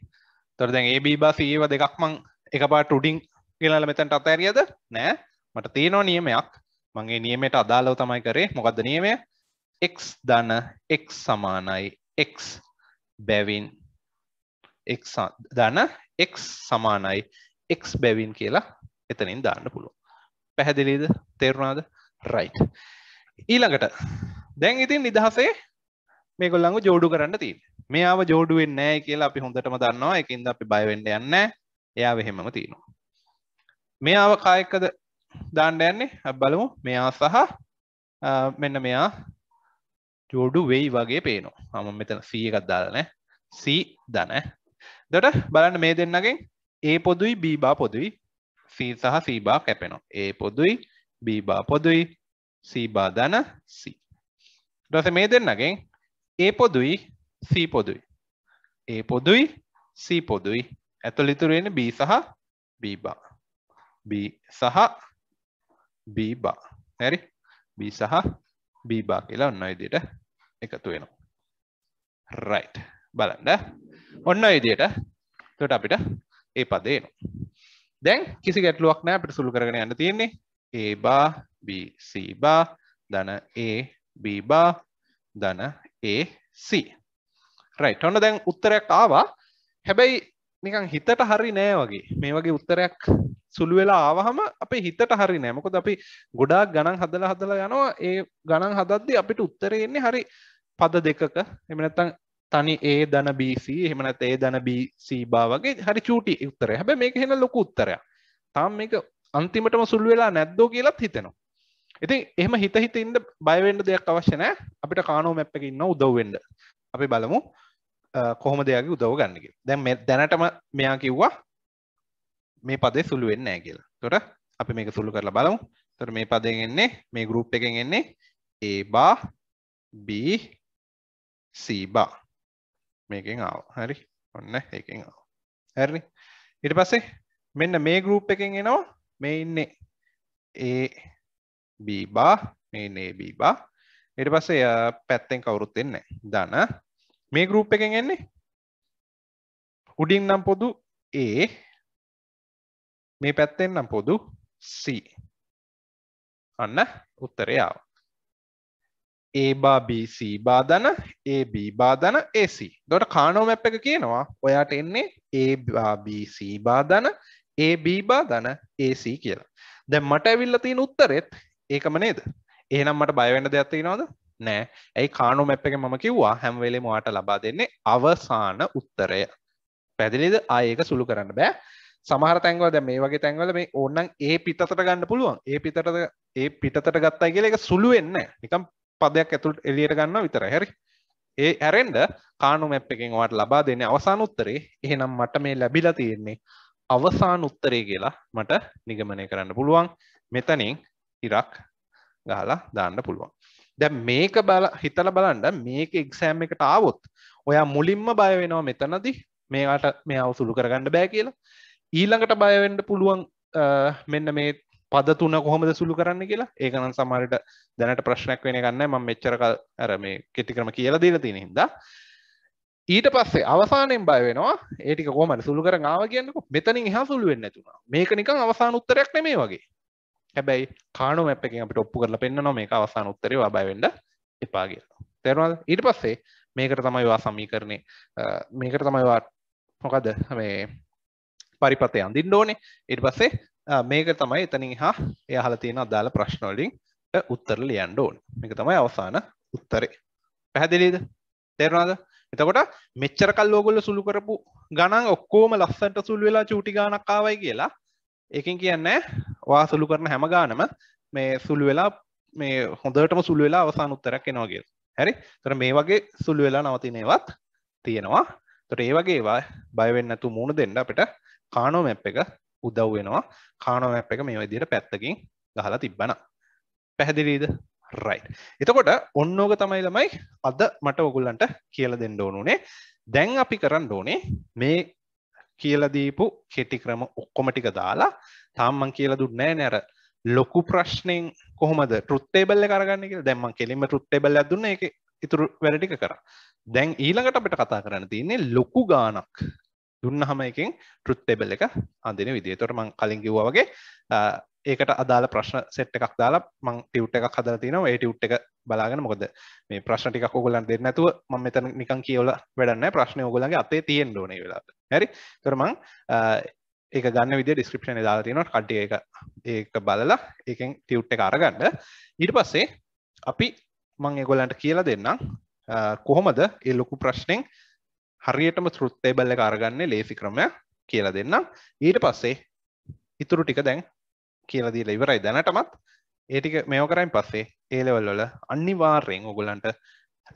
තොර දැන් ඒ බස් ඒව දෙකක්මං එක පාට උඩින් ගෙනල මෙතැන්ට අතඇරියද නෑ මට තියෙනවා නියමයක් මගේ නියමට අදාලව තමයි කරේ මොකක්ද නියමය එක් ධන එක් සමානයි එක් බැවින් ධන එක් සමානයි එක් බැවින් කියලා එතනින් දාන්න පුළුව පැහැදිලීද තේරුණාද රයි් ඊළඟට දැන් ඉතින් නිදහසේ මේගොල්ලඟ ජෝඩු කරන්න තිීන් මෙයාව ජෝඩු වෙන්නේ නැහැ කියලා අපි හොඳටම දන්නවා. ඒකින්ද අපි බය වෙන්න යන්නේ නැහැ. එයා වෙහෙමම තියෙනවා. මෙයාව කායකද දාන්න යන්නේ? අපි බලමු. මෙයා සහ මෙන්න මෙයා ජෝඩු වෙයි වගේ පේනවා. මම මෙතන C එකක් දාලා නැහැ. C දන. එතකොට බලන්න මේ දෙන්නගෙන් A පොදුයි B බා පොදුයි C සහ C බා කැපෙනවා. A පොදුයි B බා පොදුයි C බා දන C. ඊට පස්සේ මේ දෙන්නගෙන් A පොදුයි C පොදුයි. A පොදුයි C පොදුයි. ඇතුළ ඉතුරු වෙන්නේ B සහ B බා. B සහ B බා. හරි? B සහ B බා කියලා ඔන්න ඔය විදිහට එකතු වෙනවා. right බලන්න ඔන්න ඔය විදිහට එතකොට අපිට ඒ පදේ එනවා. දැන් කිසි ගැටලුවක් නැහැ අපිට සුළු කරගෙන යන්න තියෙන්නේ a bar b c bar ධන a b bar ධන a c රයි ඔන්න දැන් උත්තරයක් ආවා හැබැයි නිකන් හිතට හරි නෑ වගේ මේ වගේ උත්තරයක් සුළු වෙලා ආවහම අපේ හිතට හරි නෑ මොකද අපි ගොඩාක් ගණන් හදලා හදලා යනවා ඒ ගණන් හදද්දි අපිට උත්තරේ එන්නේ හරි පද දෙකක එහෙම නැත්නම් තනි ඒ දන BC එහෙමනත් ඒ දන BC බා වගේ හරි චූටි උත්තර හැබැයි මේක හෙන ලොකු උත්තරයක් තාම මේක අන්තිමටම සුළු වෙලා නැද්දෝ කියලාත් හිතෙනවා ඉතින් එහෙම හිත හිත ඉන්න බය වෙන්න දෙයක් අවශ්‍ය නැහැ අපිට කානෝ මැප් එකේ ඉන්න උදව් වෙන්න අපි බලමු කොහොම දෙයාගේ උදව ගන්නක දැන් දැනටම මෙයා කිව්වා මේ පදේ සුළු වෙන්න ඇ කියලා තොට අපි මේක සුළු කරලා බලමු තොර මේ පදෙන් එන්නේ මේ ගරුප් එකෙන් එන්නේ ඒ බා බී සීබා මේකෙන් ආව හරි ඔන්න ඒකෙන් ආව හැරි ඉට පස්සේ මෙන්න මේ ගරුප් එකෙන් එනවා මේ ඉන්නේ ඒ බීබා මේ නේ බීබා ඉට පස්සේ පැත්තෙන් කවුරුත් එන්නේ දන මේ ගරුප් එකෙන් එන්නේ උඩින් නම් පොදු ඒ මේ පැත්තෙන් නම් පොදු C අන්න උත්තරය ආව ඒ බා BC බාධන AB බාධන AC දොට කානෝ මැප් එක කියනවා ඔයාට එන්නේ ඒ BC බාධන AB බාධන AC කියලා දැ මට ඇවිල්ල තියෙන උත්තරෙත් ඒකම නේද ඒනම් මට බයවෙන්න දෙයක් තියෙනවාද නෑ ඇයි කානු මැප් එක මම කිව්වා හැම්වෙලේ මවාට ලබා දෙන්නේ අවසාන උත්තරය පැදිලිද ආයක සුළු කරන්න බෑ සමහර තැන්වල මේ වගේ තැන්වල මේ ඕන්නන් ඒ පිටතට ගන්න පුළුවන් ඒ පිටට ඒ පිටට ගත්තා කියල එක සුළු වෙන්න නිකම් පදයක් ඇතුළට එලියට ගන්න විතර හැරි ඒ ඇරෙන්ඩ කානු මැප් එකෙන් වට ලබා දෙන්නේ අවසාන උත්තරේ එහෙනම් මට මේ ලැබිලා තියෙන්නේ අවසාන උත්තරේ කියලා මට නිගමනය කරන්න පුළුවන් මෙතනින් ඉරක් ගහලා දාන්න පුළුවන් දැ මේක බල හිතල බලන්ඩ මේක එක්සෑම් එකට ආවොත් ඔයා මුලින්ම බයවෙනවා මෙතනදි මේට මේ අවසුළු කරගන්න බෑ කියලා ඊළඟට බයවෙන්ඩ පුළුවන් මෙන්න මේ පද තුන කොහොමද සුළු කරන්න කියලා ඒකනන් සමරට දැනට ප්‍රශ්නයක් වෙන ගන්න ම මෙච්චරක ඇර මේ කෙටික්‍රම කියලා දීල තියෙන හිද ඊට පස්සේ අවසානයෙන් බය වෙනවා ඒටික කොමට සුළු කර ආව කියන්නක මෙතනින් හා සුළු වෙන්න තුුණ මේක නිකං අවසාන උත්තරයක් නෙමේ වගේ හැබැයි කානු මැප් එකෙන් අපිට ඔප්පු කරලා පෙන්නවා මේක අවසාන උත්තරේ වබයි වෙන්න එපා කියලා. තේරුණාද? ඊට පස්සේ මේකට තමයි වා සමීකරණේ මේකට තමයි වා මොකද මේ පරිපතේ අඳින්න ඕනේ. ඊට පස්සේ මේක තමයි එතනින් එහා එයා අහලා තියෙන අදාළ ප්‍රශ්න වලින් උත්තර ලියන්න ඕනේ. මේක තමයි අවසාන උත්තරේ. පැහැදිලිද? තේරුණාද? එතකොට මෙච්චර කල් ඕගොල්ලෝ සුළු කරපු ගණන් ඔක්කොම ලස්සන්ට සුළු වෙලා චූටි ගානක් ආවයි කියලා ඒකින් කියන්න වා සුළු කරන හැම ගානම මේ සුළු වෙලා මේ හොඳටම සුළු වෙලා අවසාන උත්තරක් එනවාගේ හැරි තර මේ වගේ සුළු වෙලා නවතිනේවත් තියෙනවා තොට ඒ වගේවා බයවෙන්නතු මුණ දෙන්න අපිට කානෝ මැප් එක උදව් වෙනවා කානෝ මැප් එක මේ විදියට පැත්තකින් ගහලා තිබ්බන පැහැදිලීද රයි එතකොට ඔන්නෝග තමයි ළමයි අද මට ඔගුල්ලන්ට කියල දෙන්න ඕනුනේ දැන් අපි කරන්න ඕනේ මේ කියලදීපු කෙටික්‍රම ඔක්කොම ටික දාලා තාම්මන් කියලා දුන්නෑ නැර ලොකු ප්‍රශ්නයෙන් කොහොමද ෘත්තේබල්ල කරගන්න කිය දැම්ම කෙලින්ම ෘත්තේබල්ල දුන්න එක ඉතුරු වැඩටික කර දැන් ඊළඟට අපට කතා කරන්න තියන්නේ ලොකු ගානක් දුන්න හම එකින් ෘත්තේබල් එක අඳන විදිේ තොට මං කලින් කිව්වා වගේ ඒකට අදාළ ප්‍රශ්න සෙට් එකක් දාලා මං ටිවට් එකක් හදලා තිනවා ඒ ටිවට් එක බලාගෙන මොකද මේ ප්‍රශ්න ටිකක් ඕගොල්ලන් දෙන්න නැතුව මම මෙතන නිකන් කියවලා වැඩක් නැහැ ප්‍රශ්නේ ඕගොල්ලන්ගේ අතේ තියෙන්න ඕනේ වෙලාවට හැරි කරමං ඒක ගන්න විදි ඩිස්ක්‍රපෂණ දාතිනොට කට්ටිය එක ඒක බලලා එකෙන් ටියව් එක අරගන්න ඊට පස්සේ අපි මං එගොලන්ට කියලා දෙන්නම් කොහොමද ඒ ලොකු ප්‍රශ්නෙන් හරියටම තෘත්තේබල්ල අරගන්න ලේසි ක්‍රමය කියලා දෙන්නම් ඊට පස්සේ ඉතුරු ටික දැන් කියලදීල ඉවරයි දැනටමත් ඒටික මේෝ කරයින් පස්සේ ඒලෙවල්ලොල අනිවාර්යෙන් ඔගොලන්ට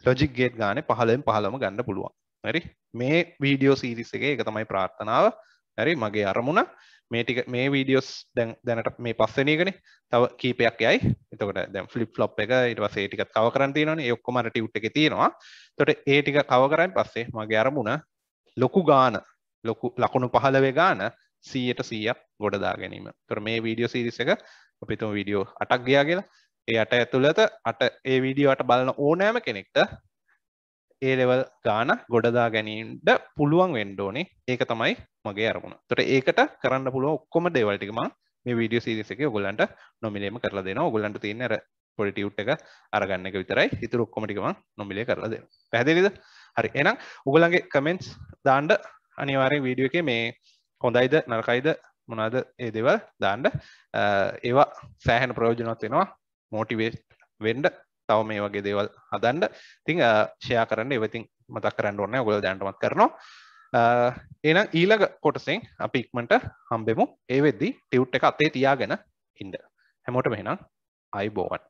ලොජික් ගේට් ගාන පහලෙන් පහලම ගන්න පුළුවන් හරි මේ වීඩියෝ සීරිස් එක එක තමයි ප්‍රාර්ථනාව හරි මගේ අරමුණ මේ ටික මේ වීඩියෝස් දැන් දැනට මේ පස්සනීගෙන තව කීපයක් යයි එතකට දැන් ෆලිප් ලොප් එක ඉට පසේ ටික කව කරන්න තියෙනන ඔක්කොමට ටියුට් එක තියෙනවා තොට ඒ ටික කව කරන්න පස්සේ මගේ අරමුණ ලොකු ගාන ලොකු ලකුණු පහළවේ ගාන සීයට සීයක් ගොඩදා ගැනීම තොර මේ වීඩියෝ සිරිස එක අපිතුම වීඩියෝ අටක් ගියා කියලා ඒ අට ඇතුළත අට ඒ වීඩියෝට බලන ඕනෑම කෙනෙක්ට ඒලෙවල් ගාන ගොඩදා ගැනීට පුළුවන් වෙන්ඩෝනේ ඒක තමයි මගේ අරමුණ තොට ඒකට කරන්න පුළුව ඔක්කොම දෙවල්ටිකම මේ විඩිය සිරිසක ගොලන්ට නොමිලේම කරලා දෙන ගොලන්ට තියන්නර පොඩිටියුට් එක අරගන්න එක විතරයි ඉතුර ඔක්කොමටිකම නොමිලේ කරලා දෙන පැදිලිද හරි එනම් උගලන්ගේ කමෙන්ට්ස් දාන්ඩ අනිවාරෙන් වීඩියෝ එක මේ හොඳයිද නරකයිද මොනාද ඒ දෙවල් දාන්ඩ ඒවා සෑහන ප්‍රයෝජනත් වෙනවා මෝටිවේට් වෙන්ඩ තව මේ වගේ දේවල් හදන්ඩ තිං ෂයා කරන්න එවතින් මතක් කරන්න ඕන්න ගොල දැන්ටමත් කරනවා එනම් ඊළඟ කොටසිෙන් අපි ඉක්මට හම්බෙමු ඒ වෙද්දි ටිව් එක අතේ තියාගෙන ඉන්ඩ හැමෝට මෙහෙනම් අයිබෝවන්